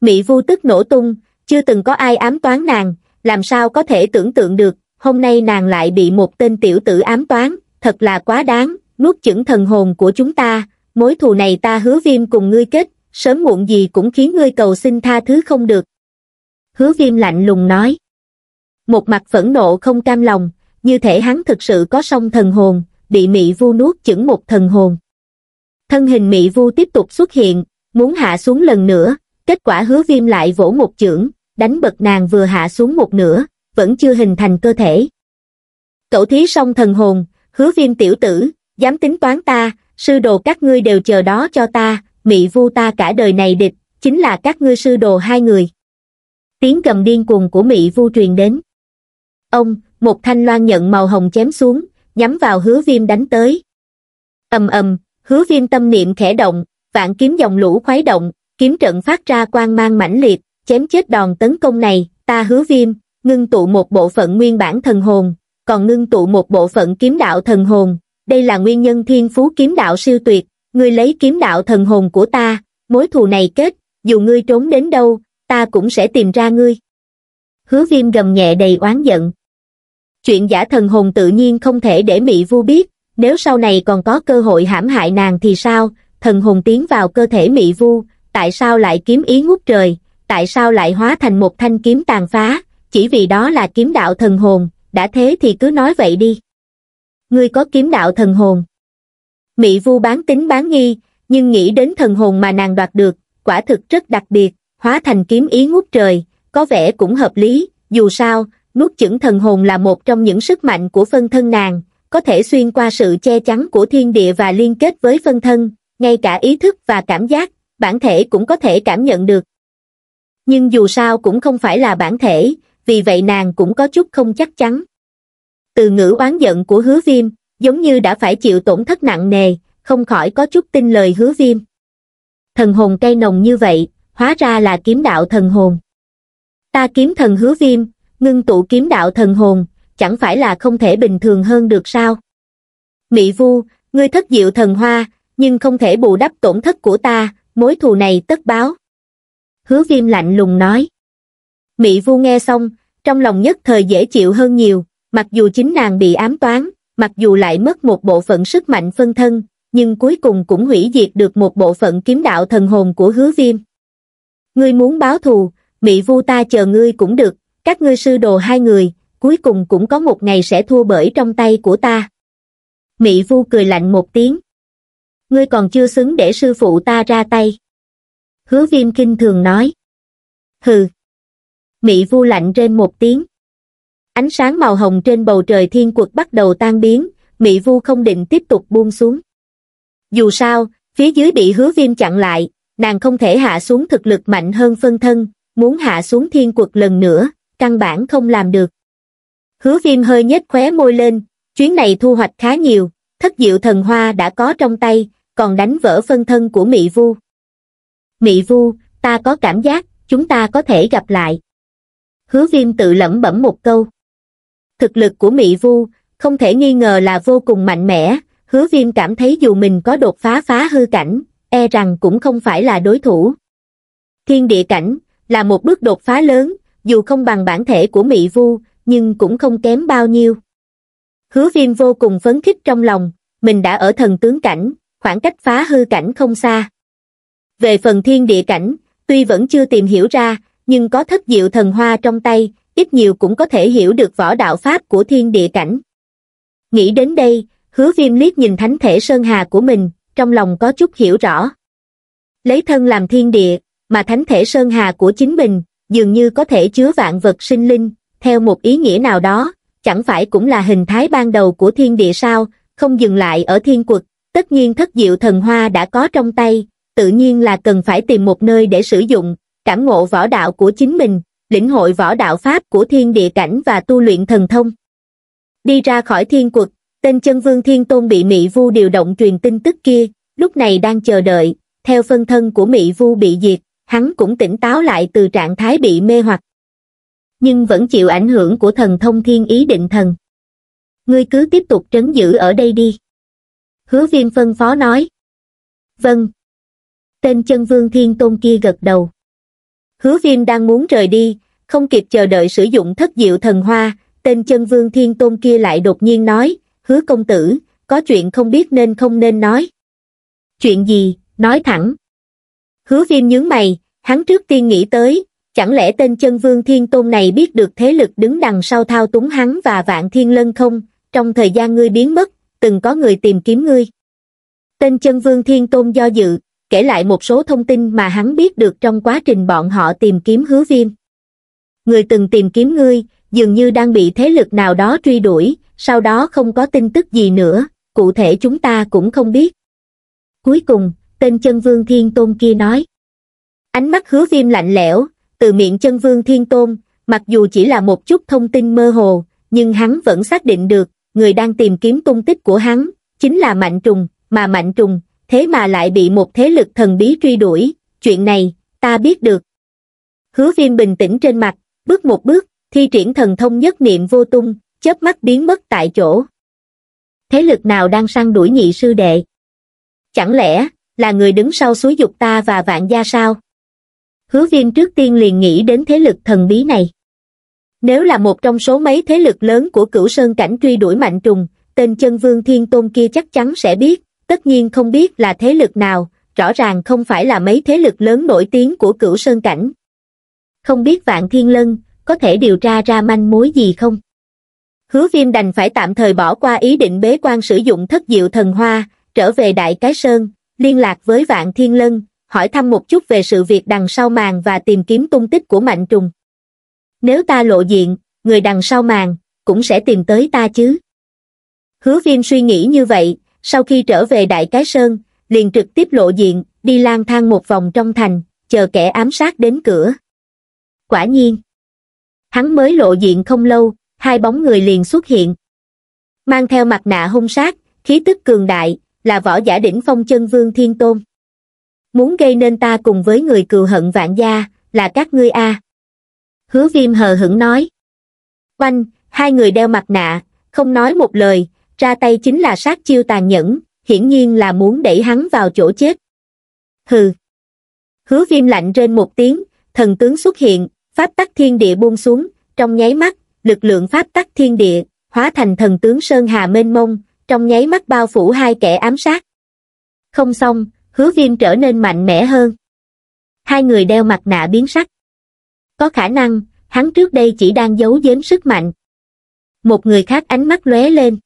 mỹ vu tức nổ tung chưa từng có ai ám toán nàng làm sao có thể tưởng tượng được hôm nay nàng lại bị một tên tiểu tử ám toán thật là quá đáng nuốt chửng thần hồn của chúng ta mối thù này ta hứa viêm cùng ngươi kết sớm muộn gì cũng khiến ngươi cầu xin tha thứ không được hứa viêm lạnh lùng nói một mặt phẫn nộ không cam lòng như thể hắn thực sự có song thần hồn bị mị vu nuốt chửng một thần hồn thân hình mị vu tiếp tục xuất hiện, muốn hạ xuống lần nữa, kết quả hứa viêm lại vỗ một chưởng, đánh bật nàng vừa hạ xuống một nửa, vẫn chưa hình thành cơ thể. Cậu thí xong thần hồn, hứa viêm tiểu tử, dám tính toán ta, sư đồ các ngươi đều chờ đó cho ta, mị vu ta cả đời này địch, chính là các ngươi sư đồ hai người. Tiếng cầm điên cuồng của mị vu truyền đến. Ông, một thanh loan nhận màu hồng chém xuống, nhắm vào hứa viêm đánh tới. ầm ầm, hứa viêm tâm niệm khẽ động, vạn kiếm dòng lũ khoái động, kiếm trận phát ra quang mang mãnh liệt, chém chết đòn tấn công này, ta hứa viêm, ngưng tụ một bộ phận nguyên bản thần hồn, còn ngưng tụ một bộ phận kiếm đạo thần hồn, đây là nguyên nhân thiên phú kiếm đạo siêu tuyệt, ngươi lấy kiếm đạo thần hồn của ta, mối thù này kết, dù ngươi trốn đến đâu, ta cũng sẽ tìm ra ngươi. Hứa viêm gầm nhẹ đầy oán giận. Chuyện giả thần hồn tự nhiên không thể để Mị Vu biết, nếu sau này còn có cơ hội hãm hại nàng thì sao, thần hồn tiến vào cơ thể mị vu, tại sao lại kiếm ý ngút trời, tại sao lại hóa thành một thanh kiếm tàn phá, chỉ vì đó là kiếm đạo thần hồn, đã thế thì cứ nói vậy đi. Ngươi có kiếm đạo thần hồn. Mị vu bán tính bán nghi, nhưng nghĩ đến thần hồn mà nàng đoạt được, quả thực rất đặc biệt, hóa thành kiếm ý ngút trời, có vẻ cũng hợp lý, dù sao, nuốt chửng thần hồn là một trong những sức mạnh của phân thân nàng, có thể xuyên qua sự che chắn của thiên địa và liên kết với phân thân, ngay cả ý thức và cảm giác, bản thể cũng có thể cảm nhận được. Nhưng dù sao cũng không phải là bản thể, vì vậy nàng cũng có chút không chắc chắn. Từ ngữ oán giận của hứa viêm, giống như đã phải chịu tổn thất nặng nề, không khỏi có chút tin lời hứa viêm. Thần hồn cây nồng như vậy, hóa ra là kiếm đạo thần hồn. Ta kiếm thần hứa viêm, ngưng tụ kiếm đạo thần hồn, chẳng phải là không thể bình thường hơn được sao? Mị vu, ngươi thất diệu thần hoa, nhưng không thể bù đắp tổn thất của ta, mối thù này tất báo. Hứa viêm lạnh lùng nói. Mị vu nghe xong, trong lòng nhất thời dễ chịu hơn nhiều, mặc dù chính nàng bị ám toán, mặc dù lại mất một bộ phận sức mạnh phân thân, nhưng cuối cùng cũng hủy diệt được một bộ phận kiếm đạo thần hồn của hứa viêm. Ngươi muốn báo thù, mị vu ta chờ ngươi cũng được, các ngươi sư đồ hai người, cuối cùng cũng có một ngày sẽ thua bởi trong tay của ta. Mị vu cười lạnh một tiếng. Ngươi còn chưa xứng để sư phụ ta ra tay. Hứa viêm kinh thường nói. Hừ. Mị vu lạnh trên một tiếng. Ánh sáng màu hồng trên bầu trời thiên quật bắt đầu tan biến, Mị vu không định tiếp tục buông xuống. Dù sao, phía dưới bị hứa viêm chặn lại, nàng không thể hạ xuống thực lực mạnh hơn phân thân, muốn hạ xuống thiên quật lần nữa, căn bản không làm được hứa khiêm hơi nhếch khóe môi lên chuyến này thu hoạch khá nhiều thất diệu thần hoa đã có trong tay còn đánh vỡ phân thân của mị vu mị vu ta có cảm giác chúng ta có thể gặp lại hứa viêm tự lẩm bẩm một câu thực lực của mị vu không thể nghi ngờ là vô cùng mạnh mẽ hứa viêm cảm thấy dù mình có đột phá phá hư cảnh e rằng cũng không phải là đối thủ thiên địa cảnh là một bước đột phá lớn dù không bằng bản thể của mị vu nhưng cũng không kém bao nhiêu. Hứa viêm vô cùng phấn khích trong lòng, mình đã ở thần tướng cảnh, khoảng cách phá hư cảnh không xa. Về phần thiên địa cảnh, tuy vẫn chưa tìm hiểu ra, nhưng có thất diệu thần hoa trong tay, ít nhiều cũng có thể hiểu được võ đạo pháp của thiên địa cảnh. Nghĩ đến đây, hứa viêm liếc nhìn thánh thể Sơn Hà của mình, trong lòng có chút hiểu rõ. Lấy thân làm thiên địa, mà thánh thể Sơn Hà của chính mình, dường như có thể chứa vạn vật sinh linh, theo một ý nghĩa nào đó, chẳng phải cũng là hình thái ban đầu của thiên địa sao, không dừng lại ở thiên quật, tất nhiên thất diệu thần hoa đã có trong tay, tự nhiên là cần phải tìm một nơi để sử dụng, cảm ngộ võ đạo của chính mình, lĩnh hội võ đạo pháp của thiên địa cảnh và tu luyện thần thông. Đi ra khỏi thiên quật, tên chân vương thiên tôn bị mỹ Vu điều động truyền tin tức kia, lúc này đang chờ đợi, theo phân thân của mỹ Vu bị diệt, hắn cũng tỉnh táo lại từ trạng thái bị mê hoặc nhưng vẫn chịu ảnh hưởng của thần thông thiên ý định thần. Ngươi cứ tiếp tục trấn giữ ở đây đi. Hứa viêm phân phó nói. Vâng. Tên chân vương thiên tôn kia gật đầu. Hứa viêm đang muốn rời đi, không kịp chờ đợi sử dụng thất diệu thần hoa, tên chân vương thiên tôn kia lại đột nhiên nói, hứa công tử, có chuyện không biết nên không nên nói. Chuyện gì, nói thẳng. Hứa viêm nhướng mày, hắn trước tiên nghĩ tới, chẳng lẽ tên chân vương thiên tôn này biết được thế lực đứng đằng sau thao túng hắn và vạn thiên lân không, trong thời gian ngươi biến mất, từng có người tìm kiếm ngươi. Tên chân vương thiên tôn do dự, kể lại một số thông tin mà hắn biết được trong quá trình bọn họ tìm kiếm hứa viêm. Người từng tìm kiếm ngươi, dường như đang bị thế lực nào đó truy đuổi, sau đó không có tin tức gì nữa, cụ thể chúng ta cũng không biết. Cuối cùng, tên chân vương thiên tôn kia nói. Ánh mắt hứa viêm lạnh lẽo, từ miệng chân vương thiên tôn, mặc dù chỉ là một chút thông tin mơ hồ, nhưng hắn vẫn xác định được, người đang tìm kiếm tung tích của hắn, chính là Mạnh Trùng, mà Mạnh Trùng, thế mà lại bị một thế lực thần bí truy đuổi, chuyện này, ta biết được. Hứa viêm bình tĩnh trên mặt, bước một bước, thi triển thần thông nhất niệm vô tung, chớp mắt biến mất tại chỗ. Thế lực nào đang săn đuổi nhị sư đệ? Chẳng lẽ, là người đứng sau suối dục ta và vạn gia sao? hứa viêm trước tiên liền nghĩ đến thế lực thần bí này. Nếu là một trong số mấy thế lực lớn của cửu sơn cảnh truy đuổi mạnh trùng, tên chân vương thiên tôn kia chắc chắn sẽ biết, tất nhiên không biết là thế lực nào, rõ ràng không phải là mấy thế lực lớn nổi tiếng của cửu sơn cảnh. Không biết vạn thiên lân, có thể điều tra ra manh mối gì không? Hứa viêm đành phải tạm thời bỏ qua ý định bế quan sử dụng thất diệu thần hoa, trở về đại cái sơn, liên lạc với vạn thiên lân, hỏi thăm một chút về sự việc đằng sau màn và tìm kiếm tung tích của mạnh trùng. Nếu ta lộ diện, người đằng sau màn, cũng sẽ tìm tới ta chứ. Hứa viêm suy nghĩ như vậy, sau khi trở về Đại Cái Sơn, liền trực tiếp lộ diện, đi lang thang một vòng trong thành, chờ kẻ ám sát đến cửa. Quả nhiên, hắn mới lộ diện không lâu, hai bóng người liền xuất hiện. Mang theo mặt nạ hung sát, khí tức cường đại, là võ giả đỉnh phong chân vương thiên tôn muốn gây nên ta cùng với người cừu hận vạn gia là các ngươi a hứa viêm hờ hững nói oanh hai người đeo mặt nạ không nói một lời ra tay chính là sát chiêu tàn nhẫn hiển nhiên là muốn đẩy hắn vào chỗ chết hừ hứa viêm lạnh trên một tiếng thần tướng xuất hiện pháp tắc thiên địa buông xuống trong nháy mắt lực lượng pháp tắc thiên địa hóa thành thần tướng sơn hà mênh mông trong nháy mắt bao phủ hai kẻ ám sát không xong hứa viêm trở nên mạnh mẽ hơn. Hai người đeo mặt nạ biến sắc. Có khả năng, hắn trước đây chỉ đang giấu giếm sức mạnh. Một người khác ánh mắt lóe lên.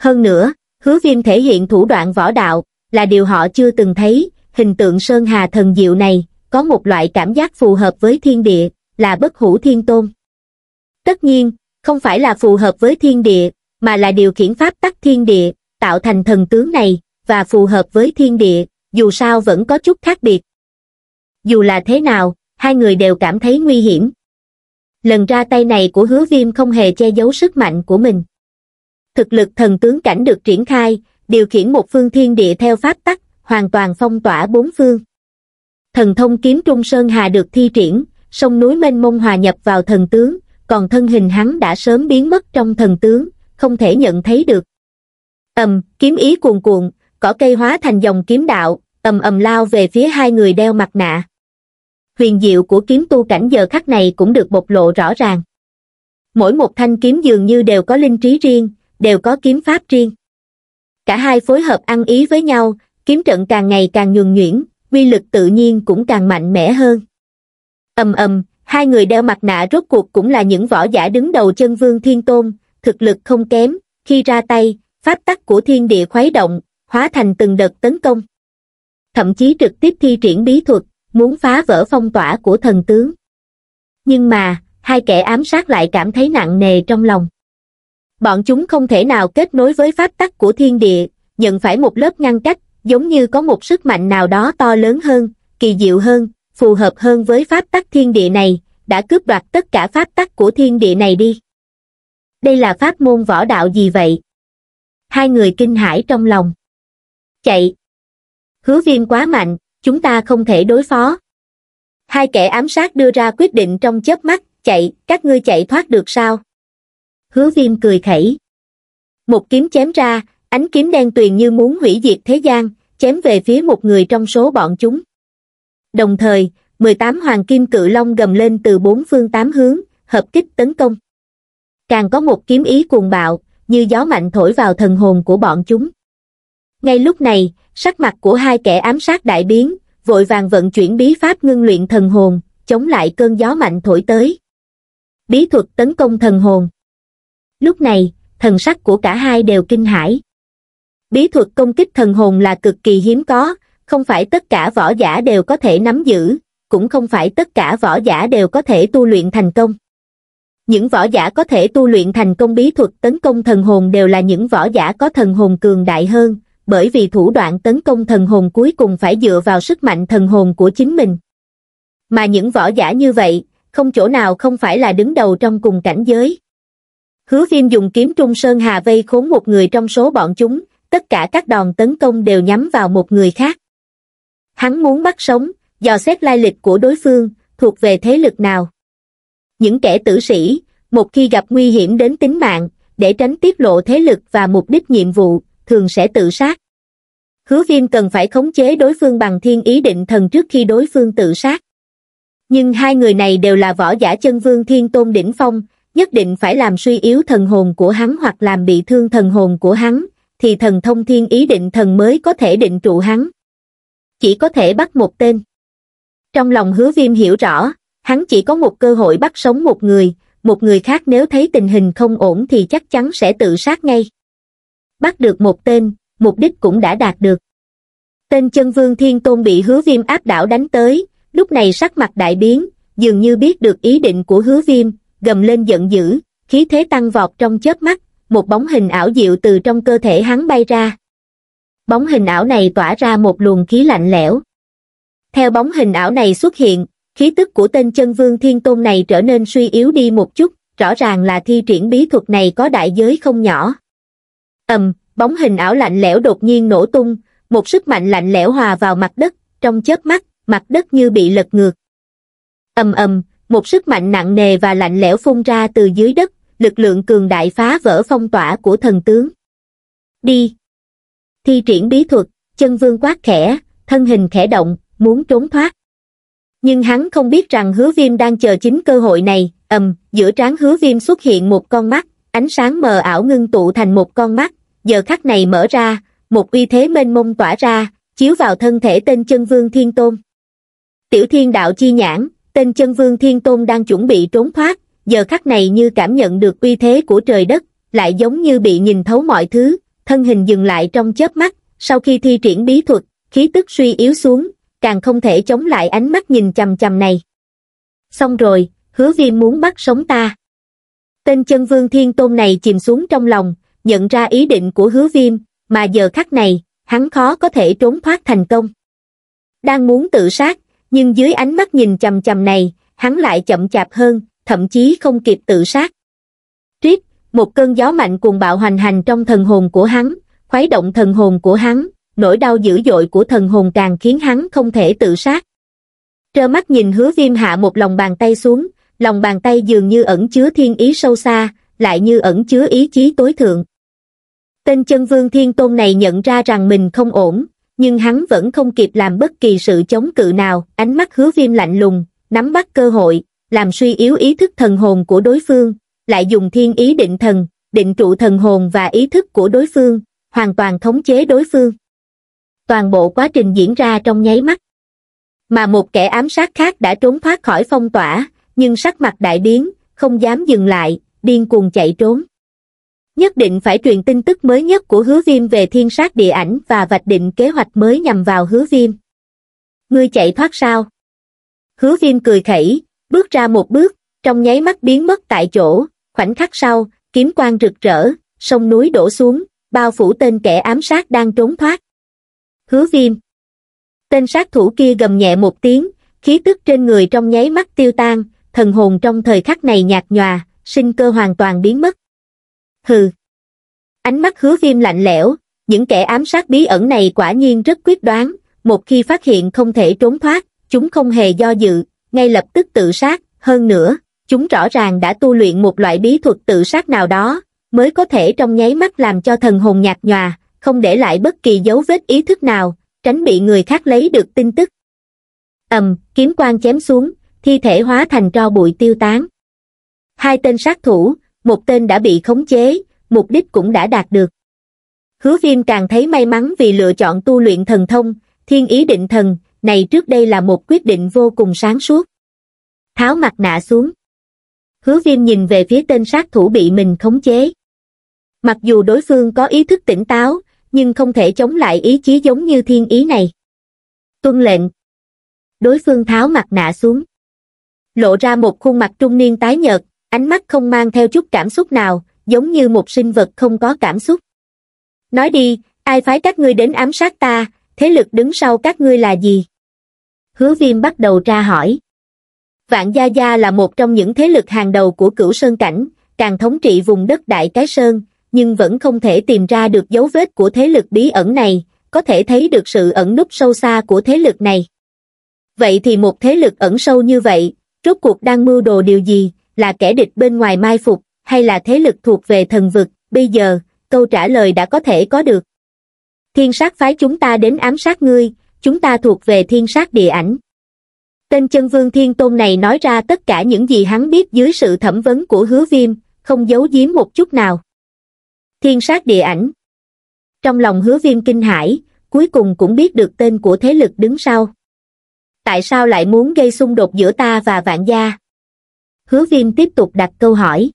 Hơn nữa, hứa viêm thể hiện thủ đoạn võ đạo, là điều họ chưa từng thấy, hình tượng Sơn Hà thần diệu này, có một loại cảm giác phù hợp với thiên địa, là bất hủ thiên tôn. Tất nhiên, không phải là phù hợp với thiên địa, mà là điều khiển pháp tắc thiên địa, tạo thành thần tướng này, và phù hợp với thiên địa, dù sao vẫn có chút khác biệt. Dù là thế nào, hai người đều cảm thấy nguy hiểm. Lần ra tay này của hứa viêm không hề che giấu sức mạnh của mình. Thực lực thần tướng cảnh được triển khai, điều khiển một phương thiên địa theo pháp tắc, hoàn toàn phong tỏa bốn phương. Thần thông kiếm Trung Sơn Hà được thi triển, sông núi mênh mông hòa nhập vào thần tướng, còn thân hình hắn đã sớm biến mất trong thần tướng, không thể nhận thấy được. ầm, kiếm ý cuồn cuộn, cỏ cây hóa thành dòng kiếm đạo, ầm ầm lao về phía hai người đeo mặt nạ huyền diệu của kiếm tu cảnh giờ khắc này cũng được bộc lộ rõ ràng mỗi một thanh kiếm dường như đều có linh trí riêng đều có kiếm pháp riêng cả hai phối hợp ăn ý với nhau kiếm trận càng ngày càng nhuần nhuyễn uy lực tự nhiên cũng càng mạnh mẽ hơn ầm ầm hai người đeo mặt nạ rốt cuộc cũng là những võ giả đứng đầu chân vương thiên tôn thực lực không kém khi ra tay pháp tắc của thiên địa khuấy động hóa thành từng đợt tấn công thậm chí trực tiếp thi triển bí thuật, muốn phá vỡ phong tỏa của thần tướng. Nhưng mà, hai kẻ ám sát lại cảm thấy nặng nề trong lòng. Bọn chúng không thể nào kết nối với pháp tắc của thiên địa, nhận phải một lớp ngăn cách, giống như có một sức mạnh nào đó to lớn hơn, kỳ diệu hơn, phù hợp hơn với pháp tắc thiên địa này, đã cướp đoạt tất cả pháp tắc của thiên địa này đi. Đây là pháp môn võ đạo gì vậy? Hai người kinh hãi trong lòng. Chạy, hứa viêm quá mạnh chúng ta không thể đối phó hai kẻ ám sát đưa ra quyết định trong chớp mắt chạy các ngươi chạy thoát được sao hứa viêm cười khẩy một kiếm chém ra ánh kiếm đen tuyền như muốn hủy diệt thế gian chém về phía một người trong số bọn chúng đồng thời 18 hoàng kim cự long gầm lên từ bốn phương tám hướng hợp kích tấn công càng có một kiếm ý cuồng bạo như gió mạnh thổi vào thần hồn của bọn chúng ngay lúc này sắc mặt của hai kẻ ám sát đại biến, vội vàng vận chuyển bí pháp ngưng luyện thần hồn, chống lại cơn gió mạnh thổi tới. Bí thuật tấn công thần hồn. Lúc này, thần sắc của cả hai đều kinh hãi. Bí thuật công kích thần hồn là cực kỳ hiếm có, không phải tất cả võ giả đều có thể nắm giữ, cũng không phải tất cả võ giả đều có thể tu luyện thành công. Những võ giả có thể tu luyện thành công bí thuật tấn công thần hồn đều là những võ giả có thần hồn cường đại hơn, bởi vì thủ đoạn tấn công thần hồn cuối cùng phải dựa vào sức mạnh thần hồn của chính mình. Mà những võ giả như vậy, không chỗ nào không phải là đứng đầu trong cùng cảnh giới. Hứa viêm dùng kiếm trung sơn hà vây khốn một người trong số bọn chúng, tất cả các đòn tấn công đều nhắm vào một người khác. Hắn muốn bắt sống, dò xét lai lịch của đối phương, thuộc về thế lực nào. Những kẻ tử sĩ, một khi gặp nguy hiểm đến tính mạng, để tránh tiết lộ thế lực và mục đích nhiệm vụ, thường sẽ tự sát. Hứa viêm cần phải khống chế đối phương bằng thiên ý định thần trước khi đối phương tự sát. Nhưng hai người này đều là võ giả chân vương thiên tôn đỉnh phong, nhất định phải làm suy yếu thần hồn của hắn hoặc làm bị thương thần hồn của hắn, thì thần thông thiên ý định thần mới có thể định trụ hắn. Chỉ có thể bắt một tên. Trong lòng hứa viêm hiểu rõ, hắn chỉ có một cơ hội bắt sống một người, một người khác nếu thấy tình hình không ổn thì chắc chắn sẽ tự sát ngay bắt được một tên, mục đích cũng đã đạt được. Tên chân vương thiên tôn bị hứa viêm áp đảo đánh tới, lúc này sắc mặt đại biến, dường như biết được ý định của hứa viêm, gầm lên giận dữ, khí thế tăng vọt trong chớp mắt, một bóng hình ảo diệu từ trong cơ thể hắn bay ra. Bóng hình ảo này tỏa ra một luồng khí lạnh lẽo. Theo bóng hình ảo này xuất hiện, khí tức của tên chân vương thiên tôn này trở nên suy yếu đi một chút, rõ ràng là thi triển bí thuật này có đại giới không nhỏ ầm, bóng hình ảo lạnh lẽo đột nhiên nổ tung, một sức mạnh lạnh lẽo hòa vào mặt đất, trong chớp mắt, mặt đất như bị lật ngược. ầm ầm, một sức mạnh nặng nề và lạnh lẽo phun ra từ dưới đất, lực lượng cường đại phá vỡ phong tỏa của thần tướng. Đi! Thi triển bí thuật, chân vương quát khẽ, thân hình khẽ động, muốn trốn thoát. Nhưng hắn không biết rằng hứa viêm đang chờ chính cơ hội này, ầm, giữa trán hứa viêm xuất hiện một con mắt, ánh sáng mờ ảo ngưng tụ thành một con mắt, giờ khắc này mở ra, một uy thế mênh mông tỏa ra, chiếu vào thân thể tên chân vương thiên tôn. Tiểu thiên đạo chi nhãn, tên chân vương thiên tôn đang chuẩn bị trốn thoát, giờ khắc này như cảm nhận được uy thế của trời đất, lại giống như bị nhìn thấu mọi thứ, thân hình dừng lại trong chớp mắt, sau khi thi triển bí thuật, khí tức suy yếu xuống, càng không thể chống lại ánh mắt nhìn chầm chầm này. Xong rồi, hứa viêm muốn bắt sống ta. Tên chân vương thiên tôn này chìm xuống trong lòng, nhận ra ý định của hứa viêm, mà giờ khắc này, hắn khó có thể trốn thoát thành công. Đang muốn tự sát, nhưng dưới ánh mắt nhìn chầm chầm này, hắn lại chậm chạp hơn, thậm chí không kịp tự sát. Triết, một cơn gió mạnh cuồng bạo hoành hành trong thần hồn của hắn, khuấy động thần hồn của hắn, nỗi đau dữ dội của thần hồn càng khiến hắn không thể tự sát. Trơ mắt nhìn hứa viêm hạ một lòng bàn tay xuống, lòng bàn tay dường như ẩn chứa thiên ý sâu xa, lại như ẩn chứa ý chí tối thượng. Tên chân vương thiên tôn này nhận ra rằng mình không ổn, nhưng hắn vẫn không kịp làm bất kỳ sự chống cự nào, ánh mắt hứa viêm lạnh lùng, nắm bắt cơ hội, làm suy yếu ý thức thần hồn của đối phương, lại dùng thiên ý định thần, định trụ thần hồn và ý thức của đối phương, hoàn toàn thống chế đối phương. Toàn bộ quá trình diễn ra trong nháy mắt. Mà một kẻ ám sát khác đã trốn thoát khỏi phong tỏa, nhưng sắc mặt đại biến, không dám dừng lại, điên cuồng chạy trốn. Nhất định phải truyền tin tức mới nhất của hứa viêm về thiên sát địa ảnh và vạch định kế hoạch mới nhằm vào hứa viêm. Ngươi chạy thoát sao? Hứa viêm cười khẩy, bước ra một bước, trong nháy mắt biến mất tại chỗ, khoảnh khắc sau, kiếm quang rực rỡ, sông núi đổ xuống, bao phủ tên kẻ ám sát đang trốn thoát. Hứa viêm. Tên sát thủ kia gầm nhẹ một tiếng, khí tức trên người trong nháy mắt tiêu tan, thần hồn trong thời khắc này nhạt nhòa, sinh cơ hoàn toàn biến mất. Hừ! Ánh mắt hứa viêm lạnh lẽo, những kẻ ám sát bí ẩn này quả nhiên rất quyết đoán, một khi phát hiện không thể trốn thoát, chúng không hề do dự, ngay lập tức tự sát, hơn nữa, chúng rõ ràng đã tu luyện một loại bí thuật tự sát nào đó, mới có thể trong nháy mắt làm cho thần hồn nhạt nhòa, không để lại bất kỳ dấu vết ý thức nào, tránh bị người khác lấy được tin tức. ầm, kiếm quang chém xuống, thi thể hóa thành tro bụi tiêu tán. Hai tên sát thủ, một tên đã bị khống chế, mục đích cũng đã đạt được. Hứa viêm càng thấy may mắn vì lựa chọn tu luyện thần thông, thiên ý định thần, này trước đây là một quyết định vô cùng sáng suốt. Tháo mặt nạ xuống. Hứa viêm nhìn về phía tên sát thủ bị mình khống chế. Mặc dù đối phương có ý thức tỉnh táo, nhưng không thể chống lại ý chí giống như thiên ý này. Tuân lệnh. Đối phương tháo mặt nạ xuống lộ ra một khuôn mặt trung niên tái nhợt ánh mắt không mang theo chút cảm xúc nào giống như một sinh vật không có cảm xúc nói đi ai phái các ngươi đến ám sát ta thế lực đứng sau các ngươi là gì hứa viêm bắt đầu ra hỏi vạn gia gia là một trong những thế lực hàng đầu của cửu sơn cảnh càng thống trị vùng đất đại cái sơn nhưng vẫn không thể tìm ra được dấu vết của thế lực bí ẩn này có thể thấy được sự ẩn núp sâu xa của thế lực này vậy thì một thế lực ẩn sâu như vậy rốt cuộc đang mưu đồ điều gì, là kẻ địch bên ngoài mai phục, hay là thế lực thuộc về thần vực, bây giờ, câu trả lời đã có thể có được. Thiên sát phái chúng ta đến ám sát ngươi, chúng ta thuộc về thiên sát địa ảnh. Tên chân vương thiên tôn này nói ra tất cả những gì hắn biết dưới sự thẩm vấn của hứa viêm, không giấu giếm một chút nào. Thiên sát địa ảnh. Trong lòng hứa viêm kinh hãi, cuối cùng cũng biết được tên của thế lực đứng sau tại sao lại muốn gây xung đột giữa ta và vạn gia hứa viêm tiếp tục đặt câu hỏi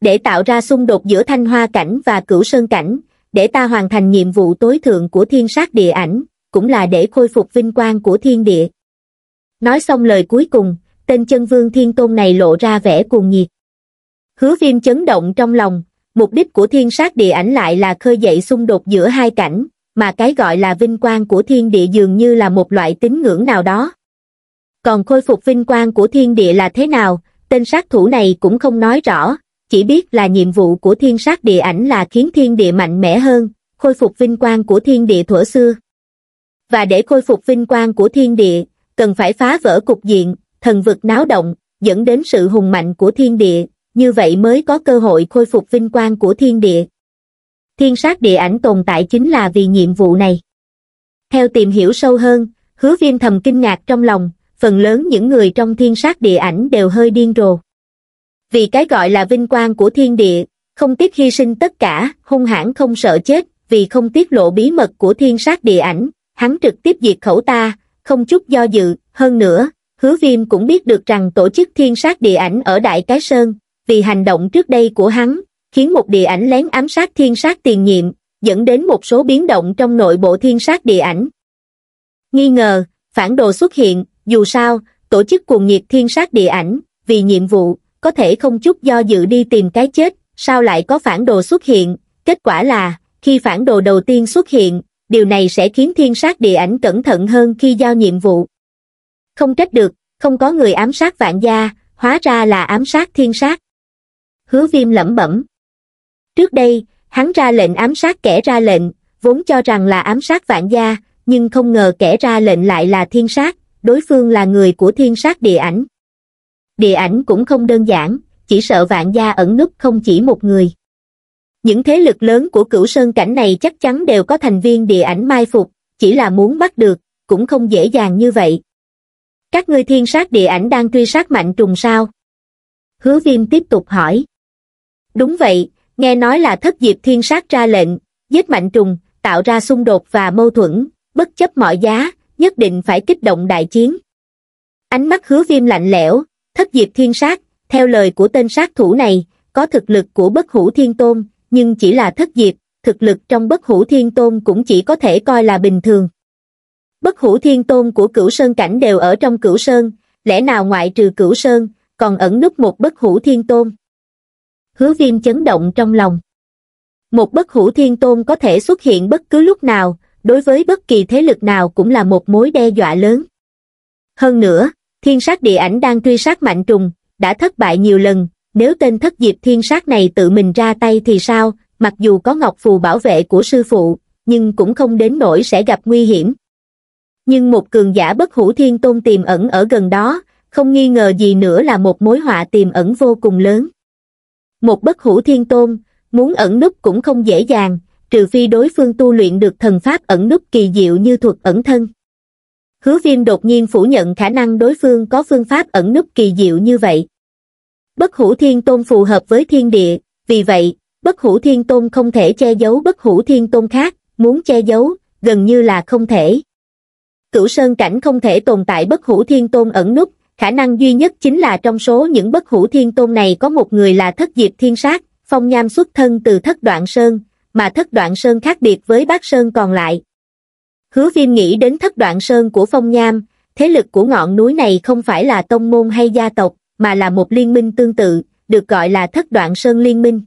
để tạo ra xung đột giữa thanh hoa cảnh và cửu sơn cảnh để ta hoàn thành nhiệm vụ tối thượng của thiên sát địa ảnh cũng là để khôi phục vinh quang của thiên địa nói xong lời cuối cùng tên chân vương thiên tôn này lộ ra vẻ cuồng nhiệt hứa viêm chấn động trong lòng mục đích của thiên sát địa ảnh lại là khơi dậy xung đột giữa hai cảnh mà cái gọi là vinh quang của thiên địa dường như là một loại tín ngưỡng nào đó. Còn khôi phục vinh quang của thiên địa là thế nào, tên sát thủ này cũng không nói rõ, chỉ biết là nhiệm vụ của thiên sát địa ảnh là khiến thiên địa mạnh mẽ hơn, khôi phục vinh quang của thiên địa thuở xưa. Và để khôi phục vinh quang của thiên địa, cần phải phá vỡ cục diện, thần vực náo động, dẫn đến sự hùng mạnh của thiên địa, như vậy mới có cơ hội khôi phục vinh quang của thiên địa thiên sát địa ảnh tồn tại chính là vì nhiệm vụ này. Theo tìm hiểu sâu hơn, hứa viêm thầm kinh ngạc trong lòng, phần lớn những người trong thiên sát địa ảnh đều hơi điên rồ. Vì cái gọi là vinh quang của thiên địa, không tiếc hy sinh tất cả, hung hãn không sợ chết, vì không tiết lộ bí mật của thiên sát địa ảnh, hắn trực tiếp diệt khẩu ta, không chút do dự, hơn nữa, hứa viêm cũng biết được rằng tổ chức thiên sát địa ảnh ở Đại Cái Sơn, vì hành động trước đây của hắn, khiến một địa ảnh lén ám sát thiên sát tiền nhiệm, dẫn đến một số biến động trong nội bộ thiên sát địa ảnh. Nghi ngờ, phản đồ xuất hiện, dù sao, tổ chức cuồng nhiệt thiên sát địa ảnh, vì nhiệm vụ, có thể không chút do dự đi tìm cái chết, sao lại có phản đồ xuất hiện, kết quả là, khi phản đồ đầu tiên xuất hiện, điều này sẽ khiến thiên sát địa ảnh cẩn thận hơn khi giao nhiệm vụ. Không trách được, không có người ám sát vạn gia, hóa ra là ám sát thiên sát. Hứa viêm lẩm bẩm, Trước đây, hắn ra lệnh ám sát kẻ ra lệnh, vốn cho rằng là ám sát vạn gia, nhưng không ngờ kẻ ra lệnh lại là thiên sát, đối phương là người của thiên sát địa ảnh. Địa ảnh cũng không đơn giản, chỉ sợ vạn gia ẩn núp không chỉ một người. Những thế lực lớn của cửu sơn cảnh này chắc chắn đều có thành viên địa ảnh mai phục, chỉ là muốn bắt được, cũng không dễ dàng như vậy. Các ngươi thiên sát địa ảnh đang truy sát mạnh trùng sao? Hứa viêm tiếp tục hỏi. Đúng vậy, nghe nói là thất diệp thiên sát ra lệnh, giết mạnh trùng, tạo ra xung đột và mâu thuẫn, bất chấp mọi giá, nhất định phải kích động đại chiến. Ánh mắt hứa viêm lạnh lẽo, thất diệp thiên sát, theo lời của tên sát thủ này, có thực lực của bất hủ thiên tôn, nhưng chỉ là thất diệp, thực lực trong bất hủ thiên tôn cũng chỉ có thể coi là bình thường. Bất hủ thiên tôn của cửu sơn cảnh đều ở trong cửu sơn, lẽ nào ngoại trừ cửu sơn, còn ẩn nút một bất hủ thiên tôn hứa viêm chấn động trong lòng. Một bất hủ thiên tôn có thể xuất hiện bất cứ lúc nào, đối với bất kỳ thế lực nào cũng là một mối đe dọa lớn. Hơn nữa, thiên sát địa ảnh đang truy sát mạnh trùng, đã thất bại nhiều lần, nếu tên thất diệp thiên sát này tự mình ra tay thì sao, mặc dù có ngọc phù bảo vệ của sư phụ, nhưng cũng không đến nỗi sẽ gặp nguy hiểm. Nhưng một cường giả bất hủ thiên tôn tiềm ẩn ở gần đó, không nghi ngờ gì nữa là một mối họa tiềm ẩn vô cùng lớn một bất hủ thiên tôn, muốn ẩn núp cũng không dễ dàng, trừ phi đối phương tu luyện được thần pháp ẩn núp kỳ diệu như thuật ẩn thân. Hứa viêm đột nhiên phủ nhận khả năng đối phương có phương pháp ẩn núp kỳ diệu như vậy. Bất hủ thiên tôn phù hợp với thiên địa, vì vậy, bất hủ thiên tôn không thể che giấu bất hủ thiên tôn khác, muốn che giấu, gần như là không thể. Cửu sơn cảnh không thể tồn tại bất hủ thiên tôn ẩn núp, khả năng duy nhất chính là trong số những bất hủ thiên tôn này có một người là thất diệp thiên sát, phong nham xuất thân từ thất đoạn sơn, mà thất đoạn sơn khác biệt với bác sơn còn lại. Hứa viêm nghĩ đến thất đoạn sơn của phong nham, thế lực của ngọn núi này không phải là tông môn hay gia tộc, mà là một liên minh tương tự, được gọi là thất đoạn sơn liên minh.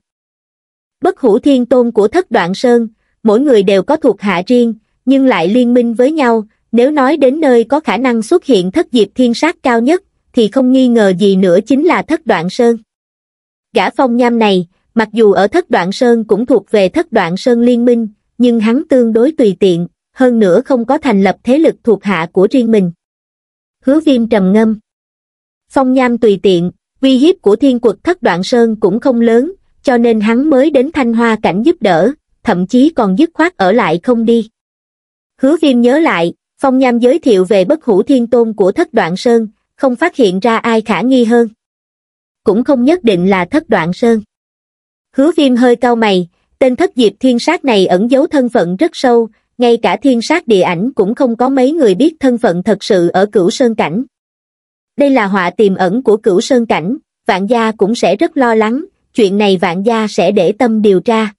Bất hủ thiên tôn của thất đoạn sơn, mỗi người đều có thuộc hạ riêng, nhưng lại liên minh với nhau, nếu nói đến nơi có khả năng xuất hiện thất diệp thiên sát cao nhất, thì không nghi ngờ gì nữa chính là thất đoạn sơn. Gã phong nham này, mặc dù ở thất đoạn sơn cũng thuộc về thất đoạn sơn liên minh, nhưng hắn tương đối tùy tiện, hơn nữa không có thành lập thế lực thuộc hạ của riêng mình. Hứa viêm trầm ngâm. Phong nham tùy tiện, uy hiếp của thiên quật thất đoạn sơn cũng không lớn, cho nên hắn mới đến thanh hoa cảnh giúp đỡ, thậm chí còn dứt khoát ở lại không đi. Hứa viêm nhớ lại, Phong Nham giới thiệu về bất hủ thiên tôn của thất đoạn sơn, không phát hiện ra ai khả nghi hơn. Cũng không nhất định là thất đoạn sơn. Hứa viêm hơi cau mày, tên thất diệp thiên sát này ẩn giấu thân phận rất sâu, ngay cả thiên sát địa ảnh cũng không có mấy người biết thân phận thật sự ở cửu sơn cảnh. Đây là họa tiềm ẩn của cửu sơn cảnh, vạn gia cũng sẽ rất lo lắng, chuyện này vạn gia sẽ để tâm điều tra.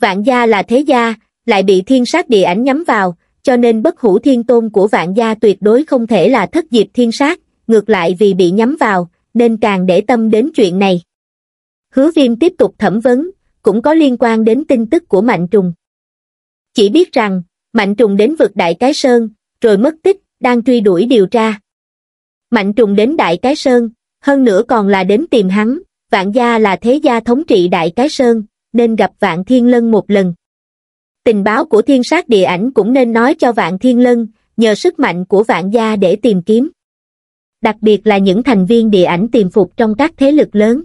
Vạn gia là thế gia, lại bị thiên sát địa ảnh nhắm vào, cho nên bất hủ thiên tôn của vạn gia tuyệt đối không thể là thất diệp thiên sát, ngược lại vì bị nhắm vào, nên càng để tâm đến chuyện này. Hứa viêm tiếp tục thẩm vấn, cũng có liên quan đến tin tức của Mạnh Trùng. Chỉ biết rằng, Mạnh Trùng đến vực Đại Cái Sơn, rồi mất tích, đang truy đuổi điều tra. Mạnh Trùng đến Đại Cái Sơn, hơn nữa còn là đến tìm hắn, vạn gia là thế gia thống trị Đại Cái Sơn, nên gặp vạn thiên lân một lần tình báo của thiên sát địa ảnh cũng nên nói cho vạn thiên lân, nhờ sức mạnh của vạn gia để tìm kiếm. Đặc biệt là những thành viên địa ảnh tiềm phục trong các thế lực lớn.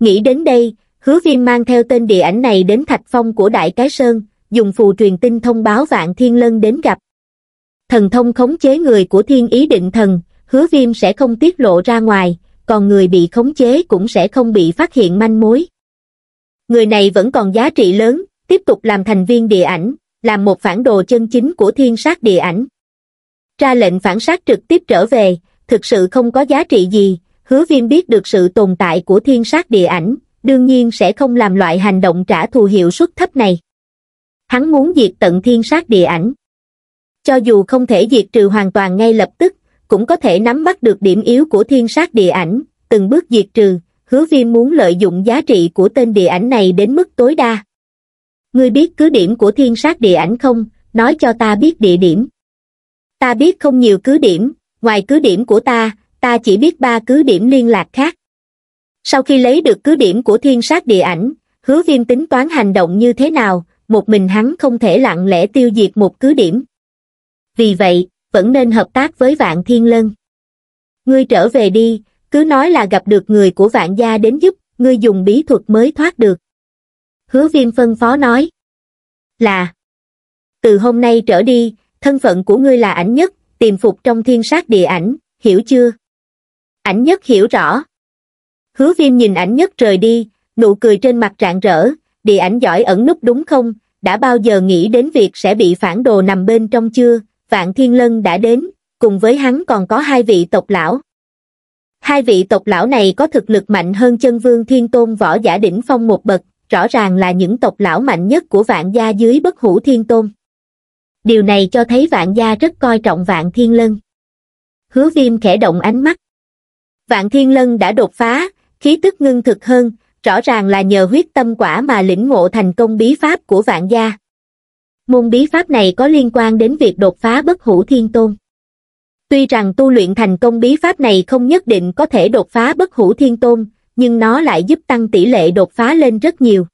Nghĩ đến đây, hứa viêm mang theo tên địa ảnh này đến thạch phong của Đại Cái Sơn, dùng phù truyền tin thông báo vạn thiên lân đến gặp. Thần thông khống chế người của thiên ý định thần, hứa viêm sẽ không tiết lộ ra ngoài, còn người bị khống chế cũng sẽ không bị phát hiện manh mối. Người này vẫn còn giá trị lớn, tiếp tục làm thành viên địa ảnh, làm một phản đồ chân chính của thiên sát địa ảnh. Ra lệnh phản sát trực tiếp trở về, thực sự không có giá trị gì, hứa viêm biết được sự tồn tại của thiên sát địa ảnh, đương nhiên sẽ không làm loại hành động trả thù hiệu suất thấp này. Hắn muốn diệt tận thiên sát địa ảnh. Cho dù không thể diệt trừ hoàn toàn ngay lập tức, cũng có thể nắm bắt được điểm yếu của thiên sát địa ảnh, từng bước diệt trừ, hứa viêm muốn lợi dụng giá trị của tên địa ảnh này đến mức tối đa ngươi biết cứ điểm của thiên sát địa ảnh không, nói cho ta biết địa điểm. Ta biết không nhiều cứ điểm, ngoài cứ điểm của ta, ta chỉ biết ba cứ điểm liên lạc khác. Sau khi lấy được cứ điểm của thiên sát địa ảnh, hứa viêm tính toán hành động như thế nào, một mình hắn không thể lặng lẽ tiêu diệt một cứ điểm. Vì vậy, vẫn nên hợp tác với vạn thiên lân. Ngươi trở về đi, cứ nói là gặp được người của vạn gia đến giúp, ngươi dùng bí thuật mới thoát được hứa viêm phân phó nói. Là, từ hôm nay trở đi, thân phận của ngươi là ảnh nhất, tìm phục trong thiên sát địa ảnh, hiểu chưa? Ảnh nhất hiểu rõ. Hứa viêm nhìn ảnh nhất rời đi, nụ cười trên mặt rạng rỡ, địa ảnh giỏi ẩn núp đúng không? Đã bao giờ nghĩ đến việc sẽ bị phản đồ nằm bên trong chưa? Vạn Thiên Lân đã đến, cùng với hắn còn có hai vị tộc lão. Hai vị tộc lão này có thực lực mạnh hơn chân vương thiên tôn võ giả đỉnh phong một bậc, rõ ràng là những tộc lão mạnh nhất của vạn gia dưới bất hủ thiên tôn. Điều này cho thấy vạn gia rất coi trọng vạn thiên lân. Hứa viêm khẽ động ánh mắt. Vạn thiên lân đã đột phá, khí tức ngưng thực hơn, rõ ràng là nhờ huyết tâm quả mà lĩnh ngộ thành công bí pháp của vạn gia. Môn bí pháp này có liên quan đến việc đột phá bất hủ thiên tôn. Tuy rằng tu luyện thành công bí pháp này không nhất định có thể đột phá bất hủ thiên tôn, nhưng nó lại giúp tăng tỷ lệ đột phá lên rất nhiều